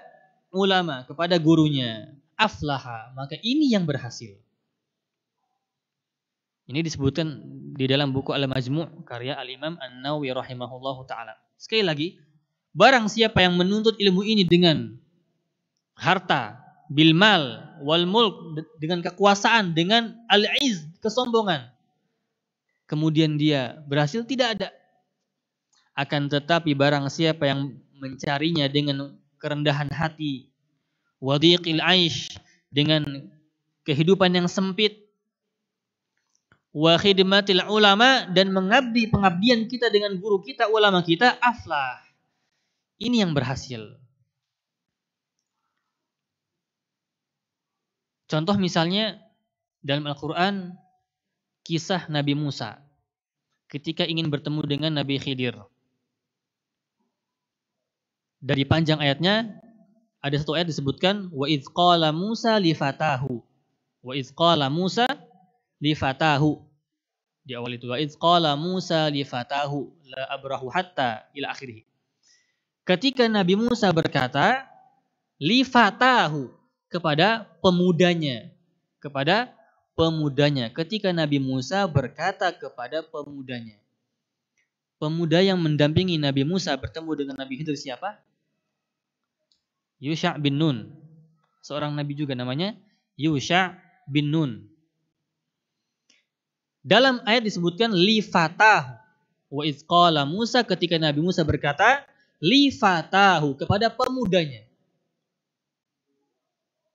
ulama, kepada gurunya aflaha, maka ini yang berhasil. Ini disebutkan di dalam buku Al-Majmu' karya Al-Imam An-Nawawi rahimahullahu taala. Sekali lagi, barang siapa yang menuntut ilmu ini dengan harta, bilmal, wal mulk, dengan kekuasaan, dengan al-iz, kesombongan. Kemudian dia berhasil tidak ada. Akan tetapi barang siapa yang mencarinya dengan kerendahan hati, wadiqil aish dengan kehidupan yang sempit wa khidmatil ulama dan mengabdi pengabdian kita dengan guru kita ulama kita aflah ini yang berhasil contoh misalnya dalam Al-Qur'an kisah Nabi Musa ketika ingin bertemu dengan Nabi Khidir dari panjang ayatnya ada satu ayat disebutkan wa idz qala Musa li fatahu. Wa idz qala Musa li fatahu. Di awal itu wa idz qala Musa li fatahu la abrahu hatta ila akhirih. Ketika Nabi Musa berkata li fatahu kepada pemudanya, kepada pemudanya. Ketika Nabi Musa berkata kepada pemudanya. Pemuda yang mendampingi Nabi Musa bertemu dengan Nabi Khidir siapa? Yusha bin Nun. Seorang nabi juga namanya Yusha bin Nun. Dalam ayat disebutkan lifatahu wa izqala Musa ketika Nabi Musa berkata lifatahu kepada pemudanya.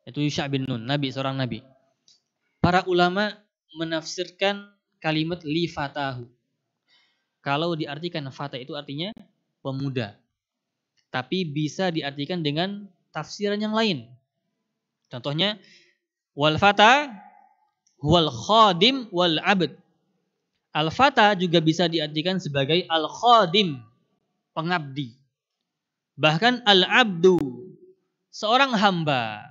Itu Yusha bin Nun, nabi seorang nabi. Para ulama menafsirkan kalimat lifatahu, Kalau diartikan fata itu artinya pemuda tapi bisa diartikan dengan tafsiran yang lain. Contohnya wal fata wal khadim wal abd. Al fata juga bisa diartikan sebagai al khadim, pengabdi. Bahkan al abdu seorang hamba.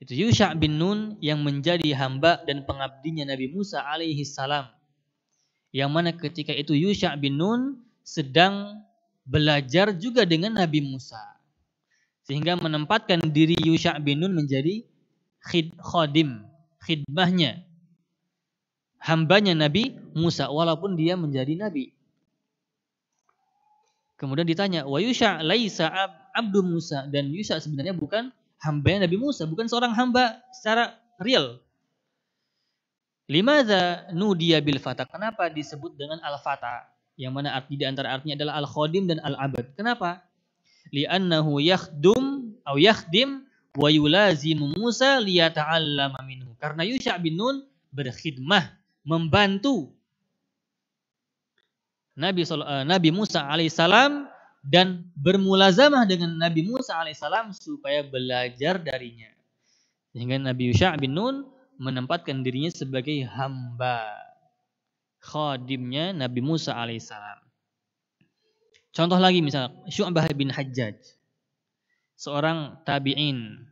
Itu Yusha bin Nun yang menjadi hamba dan pengabdinya Nabi Musa alaihi salam. Yang mana ketika itu Yusha bin Nun sedang belajar juga dengan Nabi Musa. Sehingga menempatkan diri Yusha bin Nun menjadi khid, khodim, khidbahnya. Hambanya Nabi Musa walaupun dia menjadi Nabi. Kemudian ditanya, wa Yusha laisa ab, abdu Musa dan Yusha sebenarnya bukan hamba Nabi Musa, bukan seorang hamba secara real. Limadza nudiya bil fata? Kenapa disebut dengan al fatah yang mana arti di antara artinya adalah al khodim dan al-abad. Kenapa? Li'annahu yakhdum atau yakhdim wa yulazimu Musa liyata'allama minhu. Karena Yusha bin Nun berkhidmah, membantu Nabi, eh, Nabi Musa alaihissalam dan bermulazamah dengan Nabi Musa alaihissalam supaya belajar darinya. Sehingga Nabi Yusha bin Nun menempatkan dirinya sebagai hamba khadimnya Nabi Musa alaihissalam. Contoh lagi misal Syu'bah bin Hajjaj. Seorang tabi'in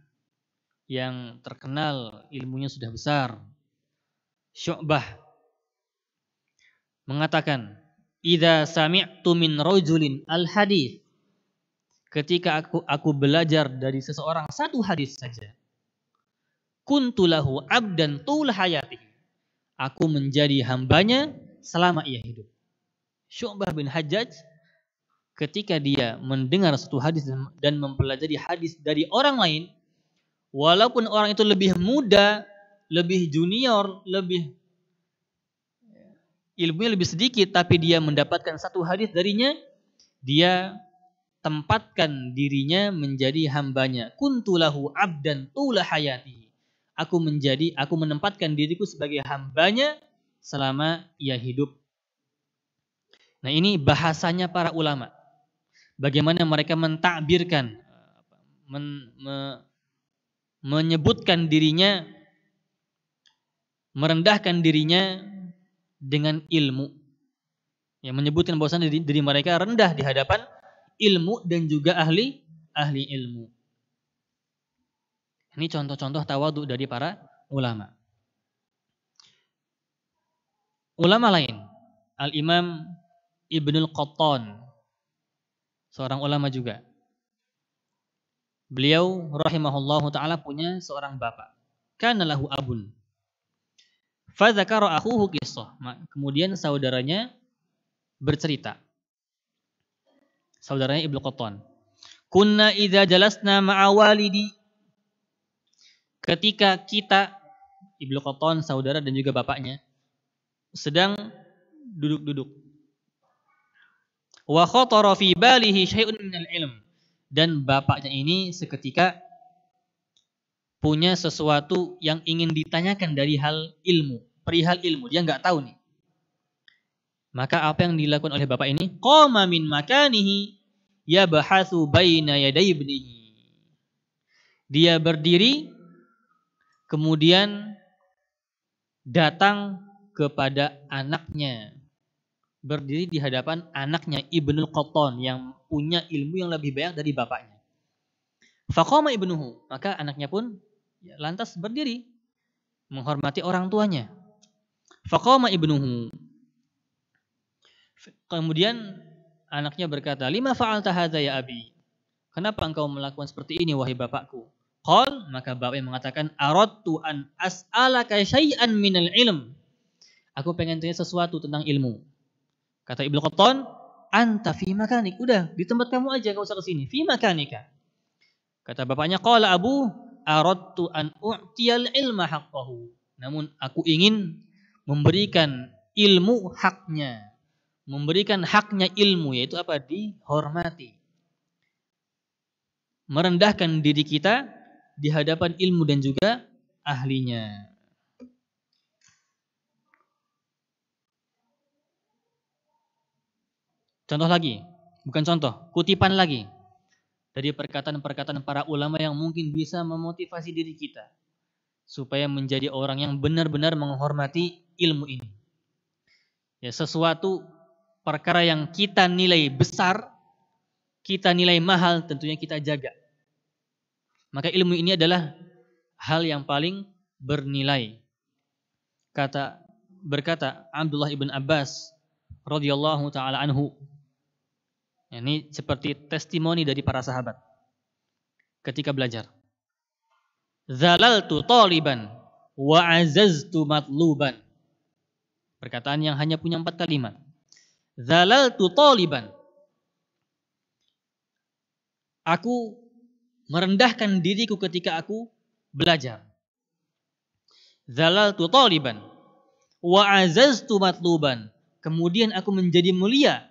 yang terkenal ilmunya sudah besar. Syu'bah mengatakan, "Idza sami'tu min rajulin al-hadits" Ketika aku aku belajar dari seseorang satu hadis saja, kuntulahu abdan tul hayatihi Aku menjadi hambanya selama ia hidup. Syu'bah bin Hajjaj ketika dia mendengar satu hadis dan mempelajari hadis dari orang lain, walaupun orang itu lebih muda, lebih junior, lebih ilmunya lebih sedikit, tapi dia mendapatkan satu hadis darinya, dia tempatkan dirinya menjadi hambanya. Kuntulahu abdan tula hayati aku menjadi aku menempatkan diriku sebagai hambanya selama ia hidup. Nah, ini bahasanya para ulama. Bagaimana mereka mentakbirkan men, me, menyebutkan dirinya merendahkan dirinya dengan ilmu. Ya, menyebutkan bahwasannya diri, diri mereka rendah di hadapan ilmu dan juga ahli ahli ilmu. Ini contoh-contoh tawadu dari para ulama. Ulama lain, Al-Imam Ibnul Qattan, seorang ulama juga. Beliau rahimahullahu taala punya seorang bapak. Kana lahu abun. Fadzakara akhuhu kisah. Kemudian saudaranya bercerita. Saudaranya Ibnu Qattan. Kunna idza jalasna ma'a walidi Ketika kita, Ibnu Qoton, saudara dan juga bapaknya, sedang duduk-duduk. Wa khatara fi balihi syai'un minal ilm. Dan bapaknya ini seketika punya sesuatu yang ingin ditanyakan dari hal ilmu, perihal ilmu. Dia nggak tahu nih. Maka apa yang dilakukan oleh bapak ini? Qama min makanihi yabhathu baina yaday ibnihi. Dia berdiri kemudian datang kepada anaknya berdiri di hadapan anaknya Ibnu Qattan yang punya ilmu yang lebih banyak dari bapaknya. Faqama ibnuhu, maka anaknya pun ya, lantas berdiri menghormati orang tuanya. Faqama ibnuhu. Kemudian anaknya berkata, "Lima fa'alta hadza ya abi?" Kenapa engkau melakukan seperti ini wahai bapakku? Qal maka bapak mengatakan aradtu an as'alaka syai'an minal ilm. Aku pengen tanya sesuatu tentang ilmu. Kata Ibnu Qattan, anta fi makanik. Udah, di tempat kamu aja enggak usah ke sini. Fi makanika. Kata bapaknya qala Abu aradtu an u'tiyal ilma haqqahu. Namun aku ingin memberikan ilmu haknya. Memberikan haknya ilmu yaitu apa? Dihormati. Merendahkan diri kita di hadapan ilmu dan juga ahlinya. Contoh lagi, bukan contoh, kutipan lagi dari perkataan-perkataan para ulama yang mungkin bisa memotivasi diri kita supaya menjadi orang yang benar-benar menghormati ilmu ini. Ya, sesuatu perkara yang kita nilai besar, kita nilai mahal, tentunya kita jaga. Maka ilmu ini adalah hal yang paling bernilai. Kata berkata Abdullah ibn Abbas radhiyallahu taala anhu. Ini seperti testimoni dari para sahabat ketika belajar. Zalaltu taliban wa azaztu matluban. Perkataan yang hanya punya empat kalimat. Zalaltu taliban. Aku merendahkan diriku ketika aku belajar. Zalaltu taliban wa azaztu matluban. Kemudian aku menjadi mulia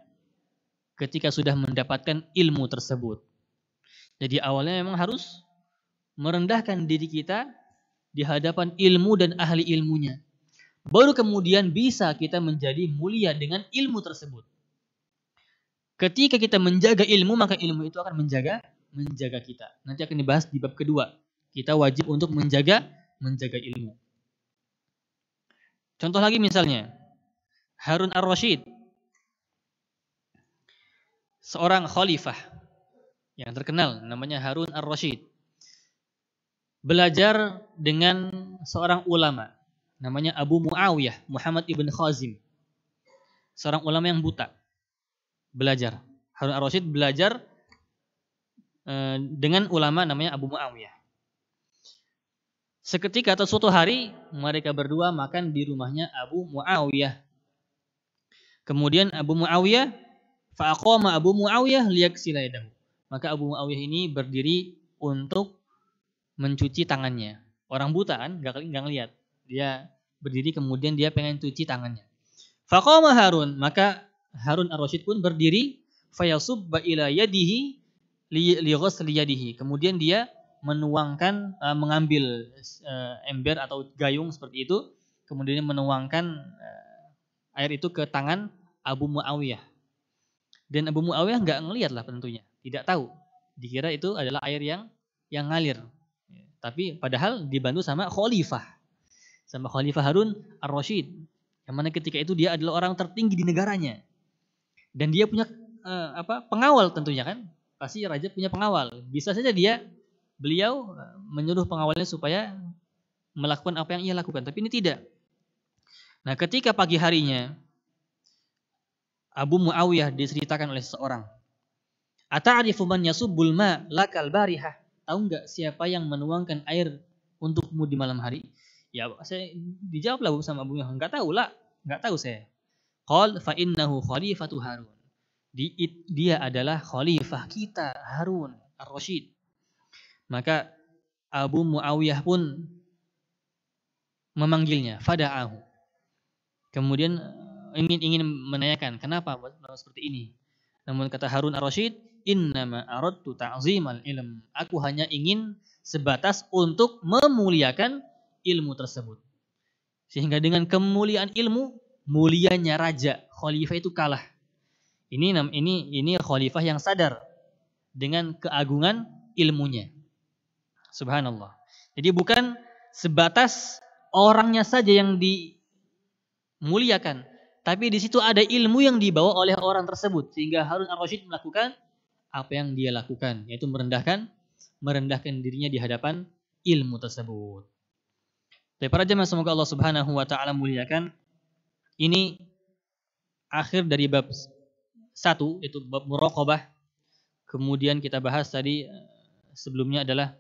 ketika sudah mendapatkan ilmu tersebut. Jadi awalnya memang harus merendahkan diri kita di hadapan ilmu dan ahli ilmunya. Baru kemudian bisa kita menjadi mulia dengan ilmu tersebut. Ketika kita menjaga ilmu, maka ilmu itu akan menjaga menjaga kita. Nanti akan dibahas di bab kedua. Kita wajib untuk menjaga menjaga ilmu. Contoh lagi misalnya Harun Ar-Rasyid seorang khalifah yang terkenal namanya Harun Ar-Rasyid. Belajar dengan seorang ulama namanya Abu Muawiyah Muhammad ibn Khazim. Seorang ulama yang buta. Belajar. Harun Ar-Rasyid belajar Eh, dengan ulama namanya Abu Muawiyah. Seketika atau suatu hari mereka berdua makan di rumahnya Abu Muawiyah. Kemudian Abu Muawiyah faqama Abu Muawiyah liyaksila yadahu. Maka Abu Muawiyah ini berdiri untuk mencuci tangannya. Orang buta kan enggak enggak lihat. Dia berdiri kemudian dia pengen cuci tangannya. Faqama Harun, maka Harun Ar-Rasyid pun berdiri fayasubba ila yadihi liyadihi. Kemudian dia menuangkan uh, mengambil uh, ember atau gayung seperti itu, kemudian menuangkan uh, air itu ke tangan Abu Muawiyah. Dan Abu Muawiyah nggak ngelihat lah tentunya, tidak tahu. Dikira itu adalah air yang yang ngalir. Tapi padahal dibantu sama khalifah. Sama khalifah Harun Ar-Rasyid. Yang mana ketika itu dia adalah orang tertinggi di negaranya. Dan dia punya uh, apa pengawal tentunya kan pasti raja punya pengawal. Bisa saja dia beliau eh, menyuruh pengawalnya supaya melakukan apa yang ia lakukan, tapi ini tidak. Nah, ketika pagi harinya Abu Muawiyah diceritakan oleh seseorang. Ata'rifu man yasubbul ma lakal barihah. Tahu enggak siapa yang menuangkan air untukmu di malam hari? Ya, saya dijawablah sama Abu Muawiyah, enggak tahu lah, enggak tahu saya. Qal fa innahu khalifatu Harun dia adalah khalifah kita Harun Ar-Rasyid. Maka Abu Muawiyah pun memanggilnya, fada'ahu. Kemudian eh, ingin ingin menanyakan kenapa seperti ini. Namun kata Harun Ar-Rasyid, "Innama aradtu ta'zimal ilm." Aku hanya ingin sebatas untuk memuliakan ilmu tersebut. Sehingga dengan kemuliaan ilmu, mulianya raja, khalifah itu kalah ini ini ini khalifah yang sadar dengan keagungan ilmunya. Subhanallah. Jadi bukan sebatas orangnya saja yang dimuliakan, tapi di situ ada ilmu yang dibawa oleh orang tersebut sehingga Harun Ar-Rasyid melakukan apa yang dia lakukan, yaitu merendahkan merendahkan dirinya di hadapan ilmu tersebut. Tapi para jemaah semoga Allah Subhanahu wa taala muliakan. Ini akhir dari bab satu itu murokobah Kemudian kita bahas tadi eh, sebelumnya adalah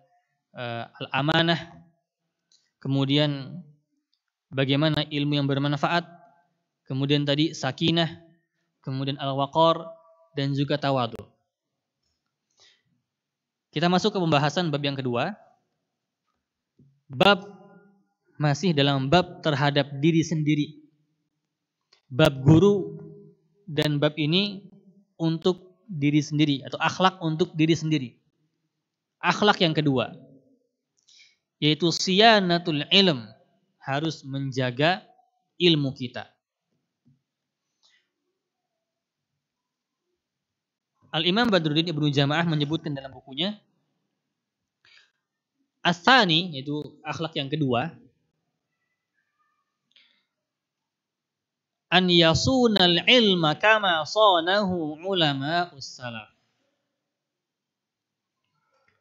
uh, al-amanah. Kemudian bagaimana ilmu yang bermanfaat. Kemudian tadi sakinah, kemudian al-waqar dan juga tawadu. Kita masuk ke pembahasan bab yang kedua. Bab masih dalam bab terhadap diri sendiri. Bab guru dan bab ini untuk diri sendiri atau akhlak untuk diri sendiri. Akhlak yang kedua yaitu siyanatul ilm harus menjaga ilmu kita. Al-Imam Badruddin Ibnu Jamaah menyebutkan dalam bukunya Asani yaitu akhlak yang kedua an al ilma kama sanahu ulama salaf.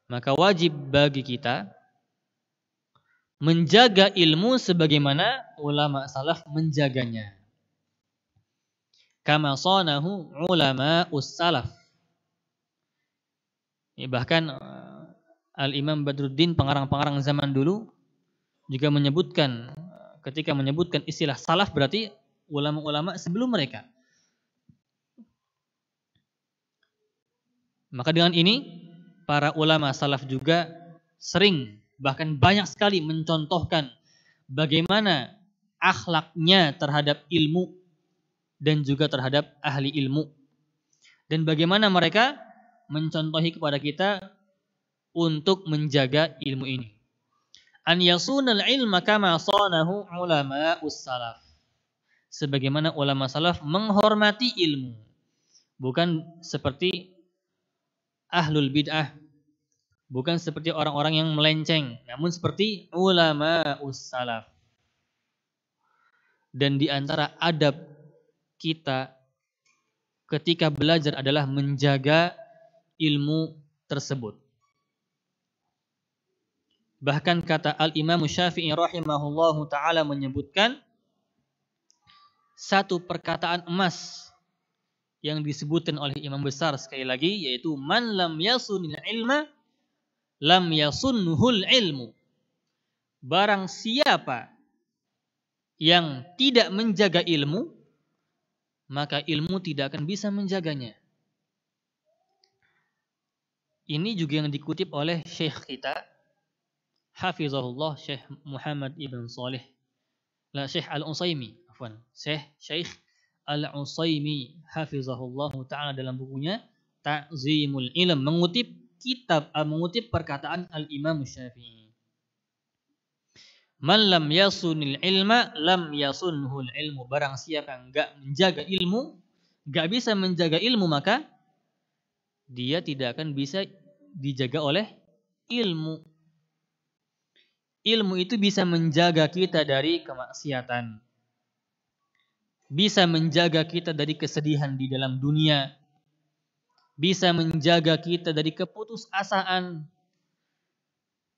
Maka wajib bagi kita menjaga ilmu sebagaimana ulama salaf menjaganya. Kama sanahu ulama salaf. Ya, bahkan uh, Al-Imam Badruddin pengarang-pengarang zaman dulu juga menyebutkan uh, ketika menyebutkan istilah salaf berarti ulama-ulama sebelum mereka. Maka dengan ini para ulama salaf juga sering bahkan banyak sekali mencontohkan bagaimana akhlaknya terhadap ilmu dan juga terhadap ahli ilmu dan bagaimana mereka mencontohi kepada kita untuk menjaga ilmu ini. An yasunal ilma kama sanahu ulama salaf sebagaimana ulama salaf menghormati ilmu. Bukan seperti ahlul bid'ah. Bukan seperti orang-orang yang melenceng, namun seperti ulama salaf. Dan di antara adab kita ketika belajar adalah menjaga ilmu tersebut. Bahkan kata Al-Imam Syafi'i rahimahullahu taala menyebutkan satu perkataan emas yang disebutkan oleh imam besar sekali lagi yaitu man lam yasunil ilma lam yasunnuhul ilmu barang siapa yang tidak menjaga ilmu maka ilmu tidak akan bisa menjaganya ini juga yang dikutip oleh syekh kita hafizahullah syekh Muhammad ibn salih la syekh al usaymi afwan, Syekh Syekh Al-Usaimi hafizahullahu taala dalam bukunya Ta'zimul Ilm mengutip kitab eh, mengutip perkataan Al-Imam Syafi'i. Man lam yasunil ilma lam yasunhul ilmu. Barang siapa yang enggak menjaga ilmu, enggak bisa menjaga ilmu maka dia tidak akan bisa dijaga oleh ilmu. Ilmu itu bisa menjaga kita dari kemaksiatan bisa menjaga kita dari kesedihan di dalam dunia, bisa menjaga kita dari keputusasaan,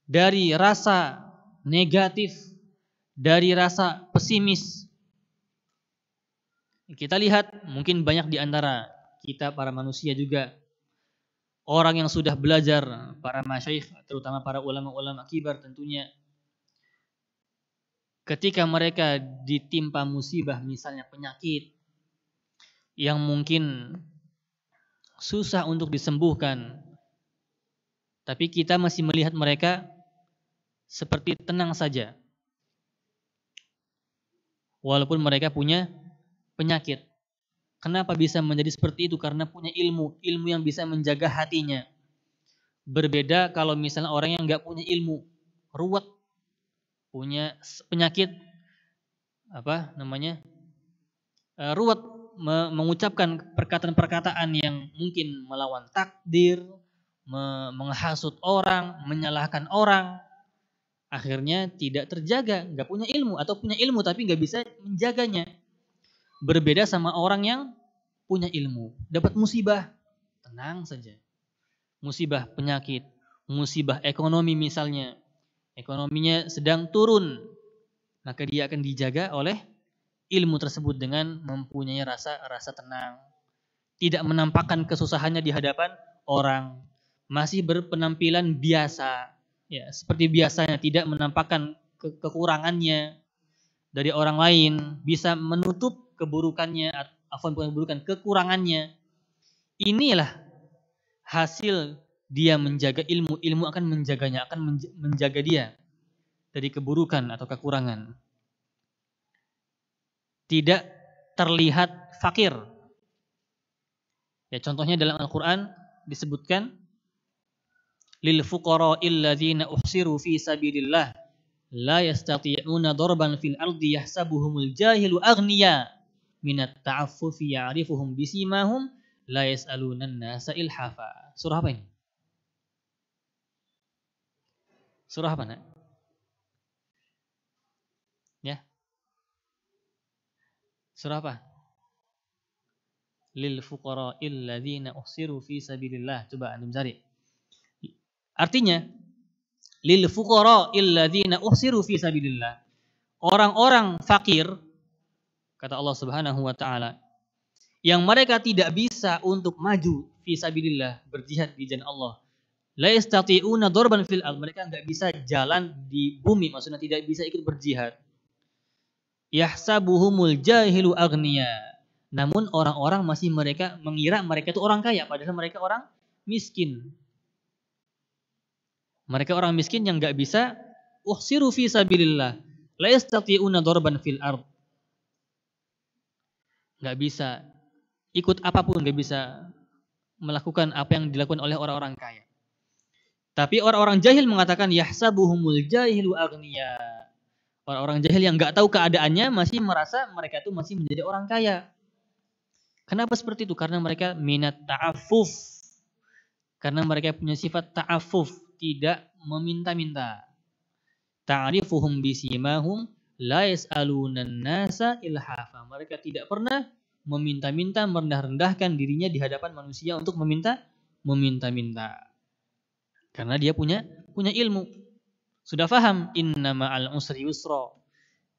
dari rasa negatif, dari rasa pesimis. Kita lihat mungkin banyak di antara kita para manusia juga orang yang sudah belajar, para masyaikh, terutama para ulama-ulama kibar tentunya ketika mereka ditimpa musibah misalnya penyakit yang mungkin susah untuk disembuhkan tapi kita masih melihat mereka seperti tenang saja walaupun mereka punya penyakit kenapa bisa menjadi seperti itu karena punya ilmu ilmu yang bisa menjaga hatinya berbeda kalau misalnya orang yang nggak punya ilmu ruwet punya penyakit apa namanya eh, ruwet mengucapkan perkataan-perkataan yang mungkin melawan takdir, menghasut orang, menyalahkan orang, akhirnya tidak terjaga, nggak punya ilmu atau punya ilmu tapi nggak bisa menjaganya. Berbeda sama orang yang punya ilmu, dapat musibah, tenang saja. Musibah penyakit, musibah ekonomi misalnya, ekonominya sedang turun, maka dia akan dijaga oleh ilmu tersebut dengan mempunyai rasa rasa tenang. Tidak menampakkan kesusahannya di hadapan orang. Masih berpenampilan biasa. Ya, seperti biasanya tidak menampakkan ke kekurangannya dari orang lain, bisa menutup keburukannya atau keburukan, kekurangannya. Inilah hasil dia menjaga ilmu, ilmu akan menjaganya, akan menjaga dia dari keburukan atau kekurangan. Tidak terlihat fakir. Ya, contohnya dalam Al-Quran disebutkan lil fuqara illadzina uhsiru fi sabilillah la yastati'una darban fil ardi yahsabuhumul jahilu aghnia minat ta'affufi ya'rifuhum bisimahum la yas'alunan nasa ilhafa. Surah apa ini? Surah apa nak? Ya. Surah apa? Lil fuqara illadzina usiru fi sabilillah. Coba antum cari. Artinya lil fuqara illadzina usiru fi sabilillah. Orang-orang fakir kata Allah Subhanahu wa taala yang mereka tidak bisa untuk maju fi sabilillah berjihad di jalan Allah la yastati'una dorban fil ard mereka nggak bisa jalan di bumi maksudnya tidak bisa ikut berjihad yahsabuhumul jahilu agniya namun orang-orang masih mereka mengira mereka itu orang kaya padahal mereka orang miskin mereka orang miskin yang nggak bisa uhsiru fi sabilillah la yastati'una dorban fil ard nggak bisa ikut apapun nggak bisa melakukan apa yang dilakukan oleh orang-orang kaya tapi orang-orang jahil mengatakan yahsabuhumul jahilu agniya. Orang-orang jahil yang nggak tahu keadaannya masih merasa mereka itu masih menjadi orang kaya. Kenapa seperti itu? Karena mereka minat ta'afuf. Karena mereka punya sifat ta'afuf, tidak meminta-minta. Ta'rifuhum bisimahum la alunan nasa ilhafa. Mereka tidak pernah meminta-minta merendah-rendahkan dirinya di hadapan manusia untuk meminta meminta-minta. Karena dia punya punya ilmu. Sudah faham inna ma'al usri yusra.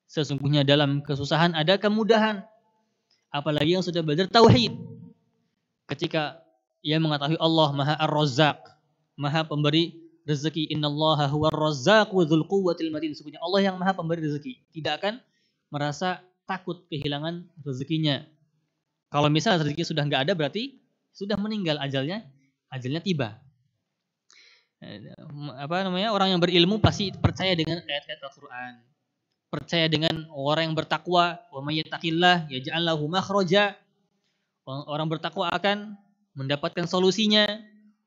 Sesungguhnya dalam kesusahan ada kemudahan. Apalagi yang sudah belajar tauhid. Ketika ia mengetahui Allah Maha Ar-Razzaq, Maha pemberi rezeki. Innallaha huwar razzaq wa dzul quwwatil matin. Sesungguhnya Allah yang Maha pemberi rezeki. Tidak akan merasa takut kehilangan rezekinya. Kalau misal rezeki sudah enggak ada berarti sudah meninggal ajalnya, ajalnya tiba. Eh, apa namanya orang yang berilmu pasti percaya dengan ayat-ayat Al-Qur'an. Percaya dengan orang yang bertakwa, wa may yattaqillah yaj'al lahu makhraja. Orang bertakwa akan mendapatkan solusinya,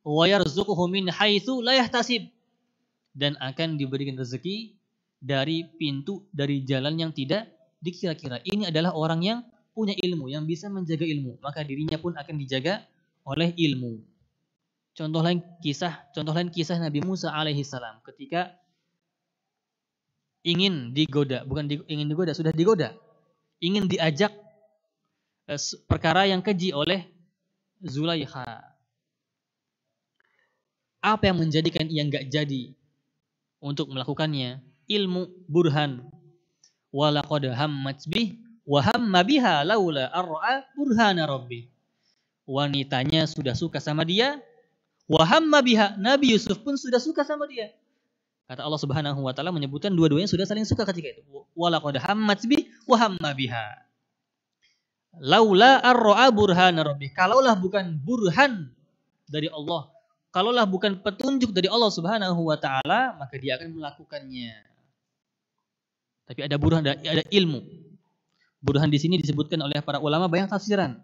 wa yarzuquhu min haitsu la yahtasib dan akan diberikan rezeki dari pintu dari jalan yang tidak dikira-kira. Ini adalah orang yang punya ilmu, yang bisa menjaga ilmu, maka dirinya pun akan dijaga oleh ilmu. Contoh lain kisah, contoh lain kisah Nabi Musa alaihi salam ketika ingin digoda, bukan di, ingin digoda, sudah digoda. Ingin diajak eh, perkara yang keji oleh Zulaikha. Apa yang menjadikan ia nggak jadi untuk melakukannya? Ilmu burhan. Walaqad hammat bih wa hamma biha laula burhana rabbi Wanitanya sudah suka sama dia Wahamma biha. Nabi Yusuf pun sudah suka sama dia. Kata Allah Subhanahu wa taala menyebutkan dua-duanya sudah saling suka ketika itu. Walaqad hammat bi wa hamma biha. Laula arra'a burhan rabbi. Kalaulah bukan burhan dari Allah, kalaulah bukan petunjuk dari Allah Subhanahu wa taala, maka dia akan melakukannya. Tapi ada burhan ada, ada ilmu. Burhan di sini disebutkan oleh para ulama banyak tafsiran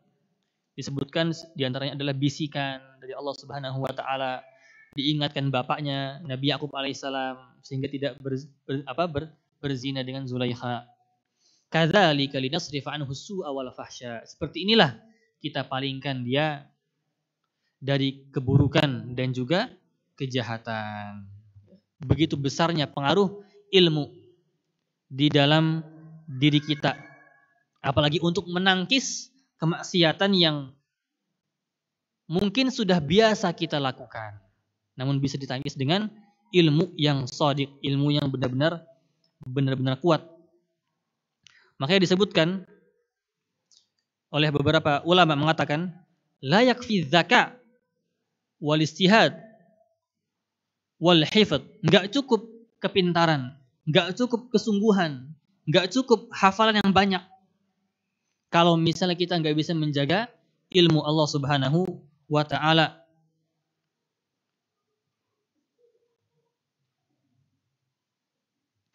disebutkan diantaranya adalah bisikan dari Allah Subhanahu wa taala diingatkan bapaknya Nabi Yakub alaihissalam sehingga tidak ber, ber, apa ber, berzina dengan Zulaikha. Kadzalika linasrifa anhu su'a wal fahsya. Seperti inilah kita palingkan dia dari keburukan dan juga kejahatan. Begitu besarnya pengaruh ilmu di dalam diri kita. Apalagi untuk menangkis kemaksiatan yang mungkin sudah biasa kita lakukan. Namun bisa ditangkis dengan ilmu yang sodik, ilmu yang benar-benar benar-benar kuat. Makanya disebutkan oleh beberapa ulama mengatakan layak fi zaka wal istihad wal hifad. Nggak cukup kepintaran, nggak cukup kesungguhan, nggak cukup hafalan yang banyak kalau misalnya kita nggak bisa menjaga ilmu Allah Subhanahu wa taala.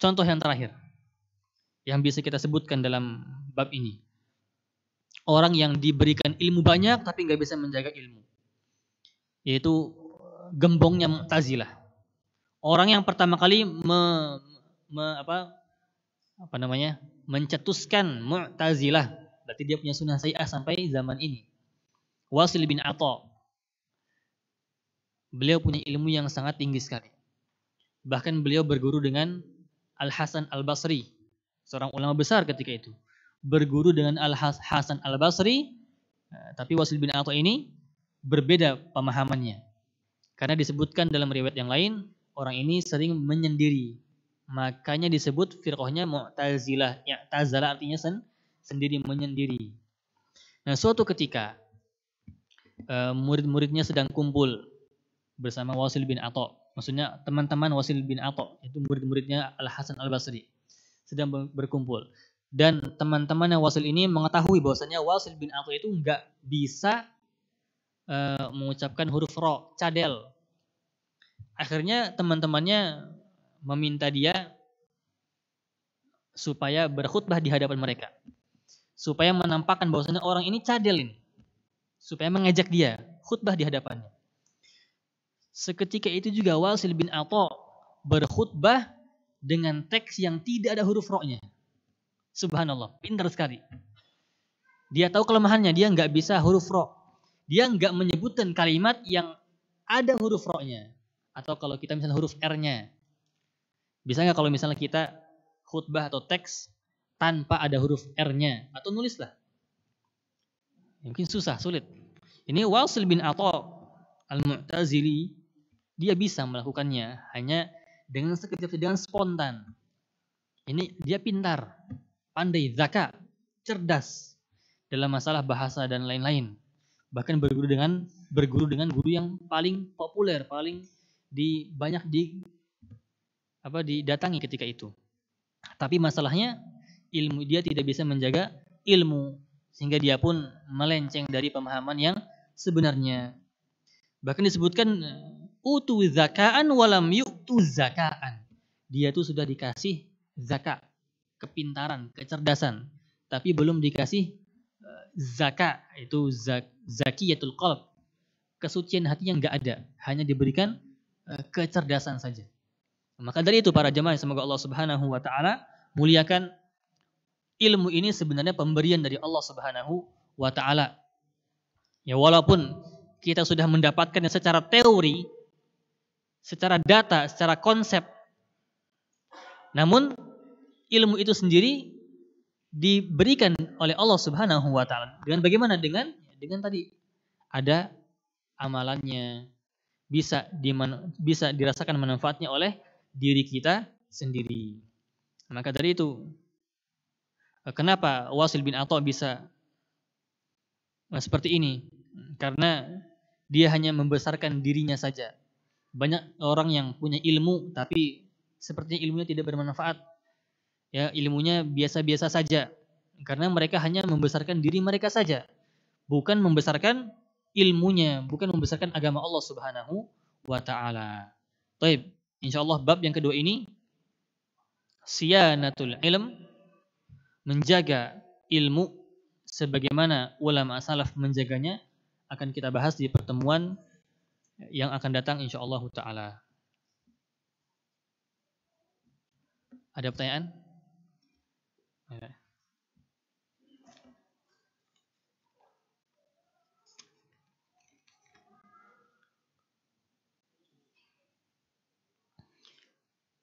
Contoh yang terakhir yang bisa kita sebutkan dalam bab ini. Orang yang diberikan ilmu banyak tapi nggak bisa menjaga ilmu. Yaitu gembongnya Mu'tazilah. Orang yang pertama kali me, me, apa apa namanya? mencetuskan Mu'tazilah Berarti dia punya sunnah sayyah sampai zaman ini. Wasil bin Atta. Beliau punya ilmu yang sangat tinggi sekali. Bahkan beliau berguru dengan Al-Hasan Al-Basri. Seorang ulama besar ketika itu. Berguru dengan Al-Hasan Al-Basri. Eh, tapi Wasil bin Atta ini berbeda pemahamannya. Karena disebutkan dalam riwayat yang lain, orang ini sering menyendiri. Makanya disebut firqohnya Mu'tazilah. Ya, tazala artinya sen sendiri menyendiri. Nah, suatu ketika eh, murid-muridnya sedang kumpul bersama Wasil bin Atok. Maksudnya teman-teman Wasil bin Atok, itu murid-muridnya Al-Hasan Al-Basri, sedang berkumpul. Dan teman-temannya Wasil ini mengetahui bahwasanya Wasil bin Atok itu nggak bisa eh, mengucapkan huruf ro, cadel. Akhirnya teman-temannya meminta dia supaya berkhutbah di hadapan mereka supaya menampakkan bahwasanya orang ini cadel ini. Supaya mengejek dia khutbah di hadapannya. Seketika itu juga Walsil bin Atha berkhutbah dengan teks yang tidak ada huruf roknya. Subhanallah, pintar sekali. Dia tahu kelemahannya, dia nggak bisa huruf roh. Dia nggak menyebutkan kalimat yang ada huruf rohnya. Atau kalau kita misalnya huruf R-nya. Bisa nggak kalau misalnya kita khutbah atau teks tanpa ada huruf R-nya atau nulislah. Mungkin susah, sulit. Ini Wasil bin Atta Al-Mu'tazili dia bisa melakukannya hanya dengan sekejap dengan spontan. Ini dia pintar, pandai, zaka, cerdas dalam masalah bahasa dan lain-lain. Bahkan berguru dengan berguru dengan guru yang paling populer, paling di banyak di apa didatangi ketika itu. Tapi masalahnya ilmu dia tidak bisa menjaga ilmu sehingga dia pun melenceng dari pemahaman yang sebenarnya. Bahkan disebutkan utu zakaan walam yu'tu zakaan. Dia tuh sudah dikasih zakat, kepintaran, kecerdasan, tapi belum dikasih eh, zakat, itu zak, zakiyatul qalb. Kesucian hati yang enggak ada, hanya diberikan eh, kecerdasan saja. Maka dari itu para jemaah semoga Allah Subhanahu wa taala muliakan ilmu ini sebenarnya pemberian dari Allah Subhanahu wa taala. Ya walaupun kita sudah mendapatkannya secara teori, secara data, secara konsep. Namun ilmu itu sendiri diberikan oleh Allah Subhanahu wa taala. Dengan bagaimana? Dengan dengan tadi ada amalannya, bisa di bisa dirasakan manfaatnya oleh diri kita sendiri. Maka dari itu Eh, kenapa Wasil bin Atha bisa eh, seperti ini? Karena dia hanya membesarkan dirinya saja. Banyak orang yang punya ilmu tapi sepertinya ilmunya tidak bermanfaat. Ya, ilmunya biasa-biasa saja. Karena mereka hanya membesarkan diri mereka saja, bukan membesarkan ilmunya, bukan membesarkan agama Allah Subhanahu wa taala. Baik, insyaallah bab yang kedua ini Siyanatul ilm menjaga ilmu sebagaimana ulama salaf menjaganya akan kita bahas di pertemuan yang akan datang insyaallah taala. Ada pertanyaan?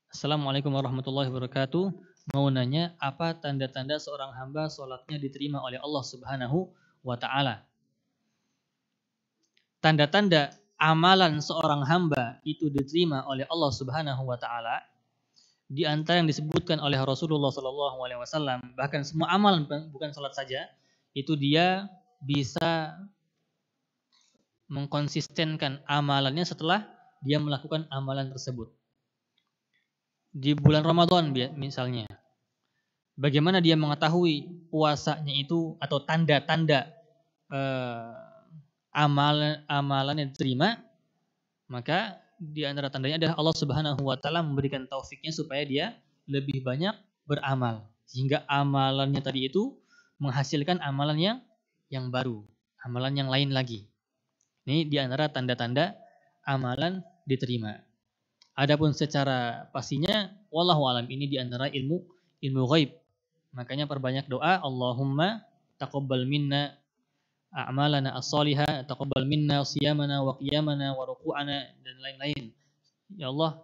Assalamualaikum warahmatullahi wabarakatuh mau nanya apa tanda-tanda seorang hamba sholatnya diterima oleh Allah Subhanahu wa taala. Tanda-tanda amalan seorang hamba itu diterima oleh Allah Subhanahu wa taala di antara yang disebutkan oleh Rasulullah Shallallahu alaihi wasallam bahkan semua amalan bukan sholat saja itu dia bisa mengkonsistenkan amalannya setelah dia melakukan amalan tersebut. Di bulan Ramadan misalnya, Bagaimana dia mengetahui puasanya itu atau tanda-tanda eh, amalan amalan yang diterima? Maka di antara tandanya adalah Allah Subhanahu wa taala memberikan taufiknya supaya dia lebih banyak beramal sehingga amalannya tadi itu menghasilkan amalan yang yang baru, amalan yang lain lagi. Ini di antara tanda-tanda amalan diterima. Adapun secara pastinya wallahu alam ini di antara ilmu ilmu gaib Makanya perbanyak doa, Allahumma taqabbal minna a'malana as-soliha, taqabbal minna siyamana wa qiyamana wa ruku'ana dan lain-lain. Ya Allah,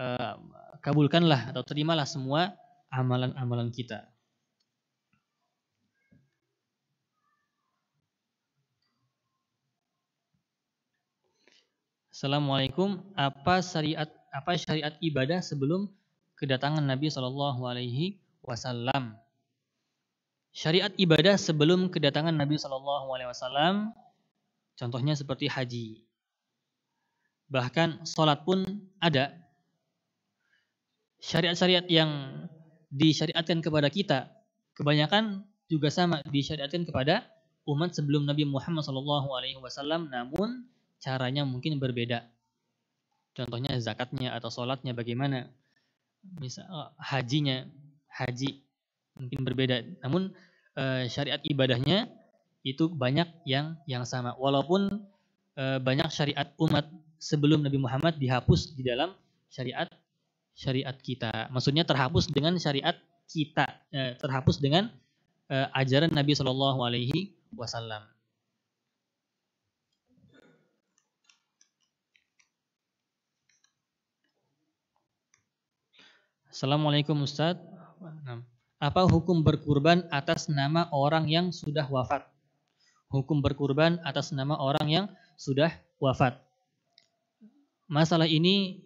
eh, kabulkanlah atau terimalah semua amalan-amalan kita. Assalamualaikum. Apa syariat apa syariat ibadah sebelum kedatangan Nabi Shallallahu Alaihi wasallam. Syariat ibadah sebelum kedatangan Nabi Shallallahu alaihi wasallam contohnya seperti haji. Bahkan sholat pun ada. Syariat-syariat yang disyariatkan kepada kita kebanyakan juga sama disyariatkan kepada umat sebelum Nabi Muhammad Shallallahu alaihi wasallam namun caranya mungkin berbeda. Contohnya zakatnya atau sholatnya bagaimana? Misal hajinya haji mungkin hmm. berbeda. Namun e, syariat ibadahnya itu banyak yang yang sama. Walaupun e, banyak syariat umat sebelum Nabi Muhammad dihapus di dalam syariat syariat kita. Maksudnya terhapus dengan syariat kita, e, terhapus dengan e, ajaran Nabi Shallallahu Alaihi Wasallam. Assalamualaikum Ustadz Nah. Apa hukum berkurban atas nama orang yang sudah wafat? Hukum berkurban atas nama orang yang sudah wafat. Masalah ini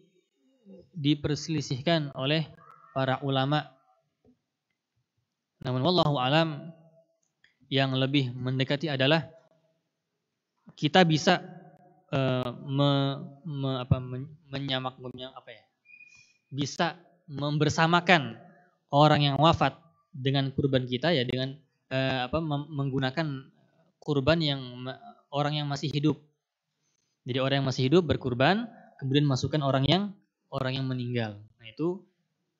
diperselisihkan oleh para ulama. Namun wallahu alam yang lebih mendekati adalah kita bisa uh, me, me, apa, men, menyamak, menyamak apa ya? Bisa membersamakan orang yang wafat dengan kurban kita ya dengan eh, apa menggunakan kurban yang orang yang masih hidup. Jadi orang yang masih hidup berkurban, kemudian masukkan orang yang orang yang meninggal. Nah itu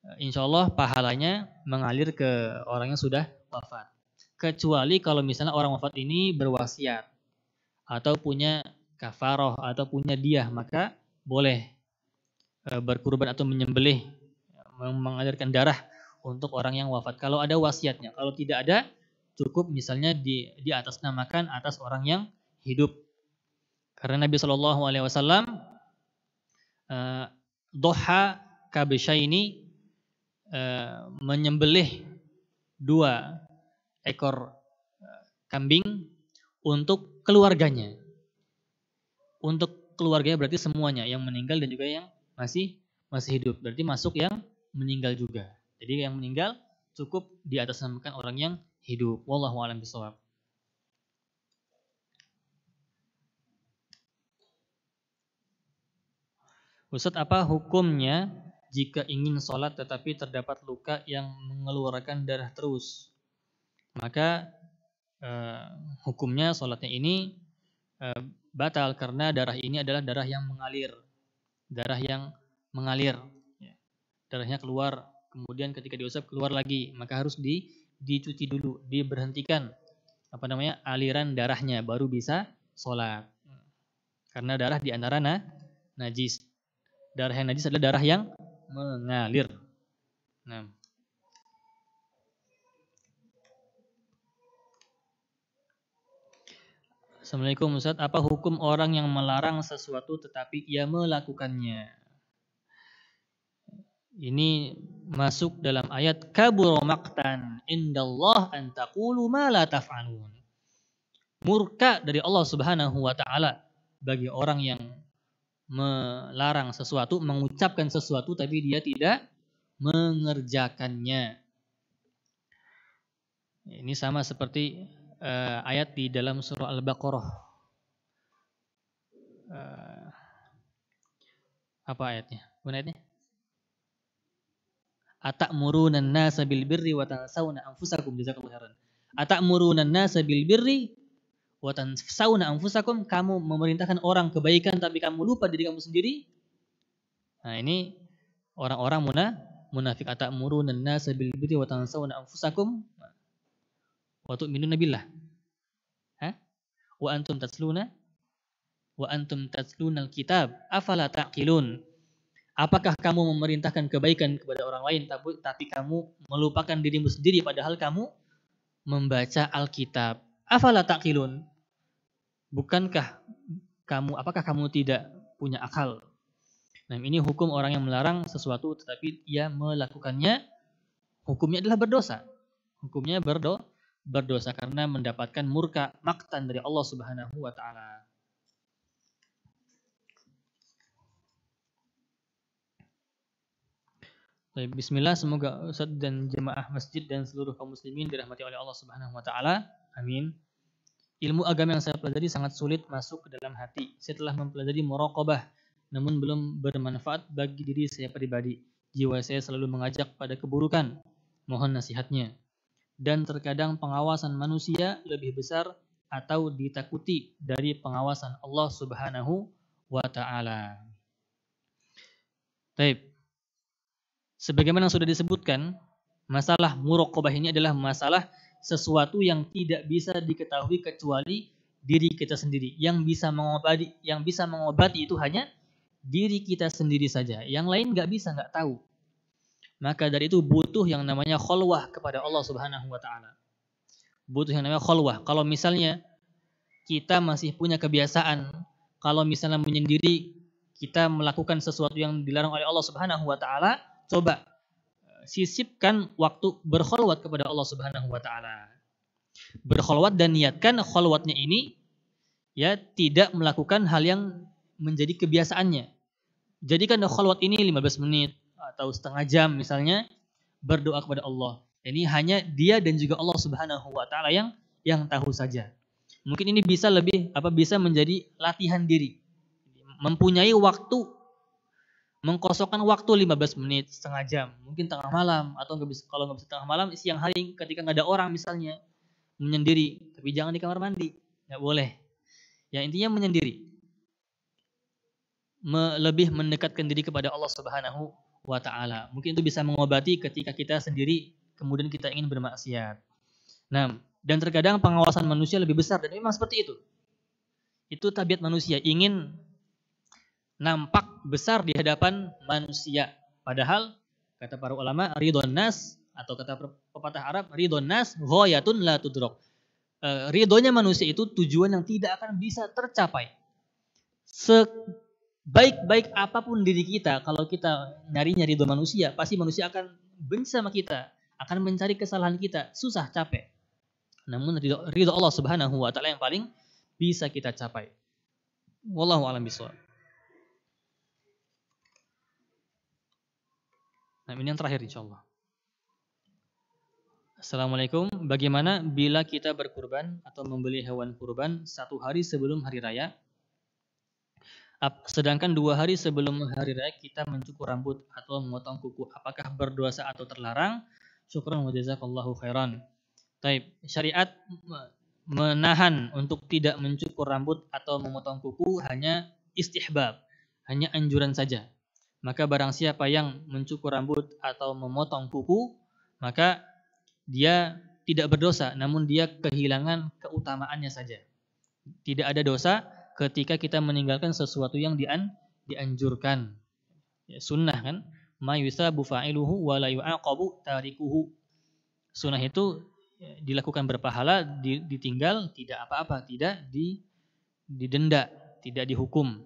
eh, insya Allah pahalanya mengalir ke orang yang sudah wafat. Kecuali kalau misalnya orang wafat ini berwasiat atau punya kafaroh atau punya diah maka boleh eh, berkurban atau menyembelih mengalirkan darah untuk orang yang wafat. Kalau ada wasiatnya, kalau tidak ada cukup misalnya di di atas namakan atas orang yang hidup. Karena Nabi Shallallahu Alaihi Wasallam eh, doha kabisha ini eh, menyembelih dua ekor eh, kambing untuk keluarganya. Untuk keluarganya berarti semuanya yang meninggal dan juga yang masih masih hidup. Berarti masuk yang meninggal juga. Jadi yang meninggal cukup di atas namakan orang yang hidup. Wallahu a'lam bishawab. Ustadz, apa hukumnya jika ingin sholat tetapi terdapat luka yang mengeluarkan darah terus? Maka eh, hukumnya sholatnya ini eh, batal karena darah ini adalah darah yang mengalir. Darah yang mengalir. Ya. Darahnya keluar kemudian ketika diusap keluar lagi maka harus di dicuci dulu diberhentikan apa namanya aliran darahnya baru bisa sholat karena darah di antara nah, najis darah yang najis adalah darah yang mengalir nah Assalamualaikum Ustaz, apa hukum orang yang melarang sesuatu tetapi ia melakukannya? Ini masuk dalam ayat kabur indallah an taqulu ma Murka dari Allah Subhanahu wa taala bagi orang yang melarang sesuatu, mengucapkan sesuatu tapi dia tidak mengerjakannya. Ini sama seperti uh, ayat di dalam surah Al-Baqarah. Uh, apa ayatnya? Bukan ayatnya? Atak murunan nasa bil birri wa tansawna anfusakum jazakumullahu khairan. Atakmuruna nasa bil birri wa tansawna anfusakum kamu memerintahkan orang kebaikan tapi kamu lupa diri kamu sendiri. Nah, ini orang-orang muna munafik atak murunan nasa bil birri wa tansawna anfusakum nah. wa tu'minuna billah. Hah? Wa antum tasluna wa antum tasluna al-kitab afala taqilun. Apakah kamu memerintahkan kebaikan kepada orang lain tapi, tapi kamu melupakan dirimu sendiri padahal kamu membaca Alkitab? Afala taqilun? Bukankah kamu apakah kamu tidak punya akal? Nah, ini hukum orang yang melarang sesuatu tetapi ia melakukannya hukumnya adalah berdosa. Hukumnya berdo berdosa karena mendapatkan murka maktan dari Allah Subhanahu wa taala. bismillah semoga Ustaz dan jemaah masjid dan seluruh kaum muslimin dirahmati oleh Allah Subhanahu wa taala. Amin. Ilmu agama yang saya pelajari sangat sulit masuk ke dalam hati. Saya telah mempelajari muraqabah namun belum bermanfaat bagi diri saya pribadi. Jiwa saya selalu mengajak pada keburukan. Mohon nasihatnya. Dan terkadang pengawasan manusia lebih besar atau ditakuti dari pengawasan Allah Subhanahu wa taala. Baik. Sebagaimana yang sudah disebutkan, masalah murokobah ini adalah masalah sesuatu yang tidak bisa diketahui kecuali diri kita sendiri. Yang bisa mengobati, yang bisa mengobati itu hanya diri kita sendiri saja. Yang lain nggak bisa, nggak tahu. Maka dari itu butuh yang namanya kholwah kepada Allah Subhanahu wa taala. Butuh yang namanya kholwah. Kalau misalnya kita masih punya kebiasaan kalau misalnya menyendiri kita melakukan sesuatu yang dilarang oleh Allah Subhanahu wa taala, coba eh, sisipkan waktu berkholwat kepada Allah Subhanahu wa taala. Berkholwat dan niatkan kholwatnya ini ya tidak melakukan hal yang menjadi kebiasaannya. Jadikan kholwat ini 15 menit atau setengah jam misalnya berdoa kepada Allah. Ini hanya dia dan juga Allah Subhanahu wa taala yang yang tahu saja. Mungkin ini bisa lebih apa bisa menjadi latihan diri. Mempunyai waktu mengkosongkan waktu 15 menit, setengah jam, mungkin tengah malam atau nggak bisa kalau nggak bisa tengah malam siang hari ketika nggak ada orang misalnya menyendiri, tapi jangan di kamar mandi, nggak boleh. Ya intinya menyendiri, Me, lebih mendekatkan diri kepada Allah Subhanahu wa taala. Mungkin itu bisa mengobati ketika kita sendiri kemudian kita ingin bermaksiat. Nah, dan terkadang pengawasan manusia lebih besar dan memang seperti itu. Itu tabiat manusia ingin nampak besar di hadapan manusia. Padahal kata para ulama ridon nas atau kata pepatah Arab ridon nas ghayatun la tudrok. E, ridonya manusia itu tujuan yang tidak akan bisa tercapai. Sebaik-baik apapun diri kita, kalau kita nyarinya ridho manusia, pasti manusia akan benci sama kita, akan mencari kesalahan kita, susah capek. Namun ridho, Allah Subhanahu wa taala yang paling bisa kita capai. Wallahu a'lam bishawab. Nah ini yang terakhir insya Allah. Assalamualaikum. Bagaimana bila kita berkurban atau membeli hewan kurban satu hari sebelum hari raya? Sedangkan dua hari sebelum hari raya kita mencukur rambut atau memotong kuku. Apakah berdosa atau terlarang? Syukran wa jazakallahu khairan. Taib. Syariat menahan untuk tidak mencukur rambut atau memotong kuku hanya istihbab, hanya anjuran saja. Maka barang siapa yang mencukur rambut atau memotong kuku, maka dia tidak berdosa, namun dia kehilangan keutamaannya saja. Tidak ada dosa ketika kita meninggalkan sesuatu yang dian, dianjurkan. Ya, sunnah kan? Ma yusabu fa'iluhu wa la yu'aqabu tarikuhu. Sunnah itu ya, dilakukan berpahala, ditinggal tidak apa-apa, tidak didenda, tidak dihukum.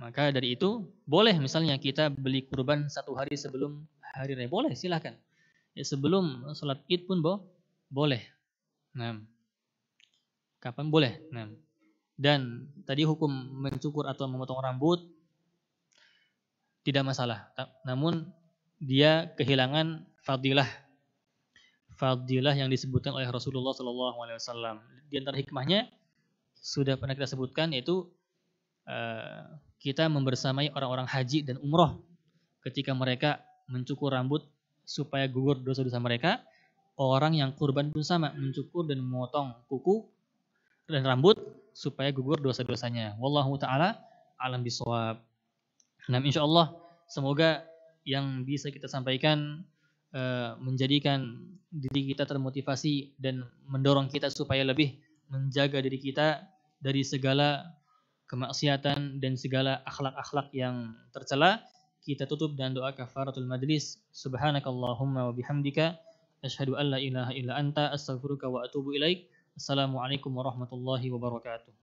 Maka dari itu boleh misalnya kita beli kurban satu hari sebelum hari raya boleh silahkan. Ya, sebelum sholat id pun bo boleh. Nah, kapan boleh. Nah, dan tadi hukum mencukur atau memotong rambut tidak masalah. Namun dia kehilangan fadilah fadilah yang disebutkan oleh Rasulullah SAW. Di antara hikmahnya sudah pernah kita sebutkan yaitu eh, kita membersamai orang-orang haji dan umroh ketika mereka mencukur rambut supaya gugur dosa-dosa mereka. Orang yang kurban pun sama, mencukur dan memotong kuku dan rambut supaya gugur dosa-dosanya. Wallahu taala alam bisawab. Nah, insyaallah semoga yang bisa kita sampaikan eh, menjadikan diri kita termotivasi dan mendorong kita supaya lebih menjaga diri kita dari segala kemaksiatan dan segala akhlak-akhlak yang tercela. Kita tutup dan doa kafaratul majlis. Subhanakallahumma wa bihamdika asyhadu an la ilaha illa anta astaghfiruka wa atubu ilaik. Assalamualaikum warahmatullahi wabarakatuh.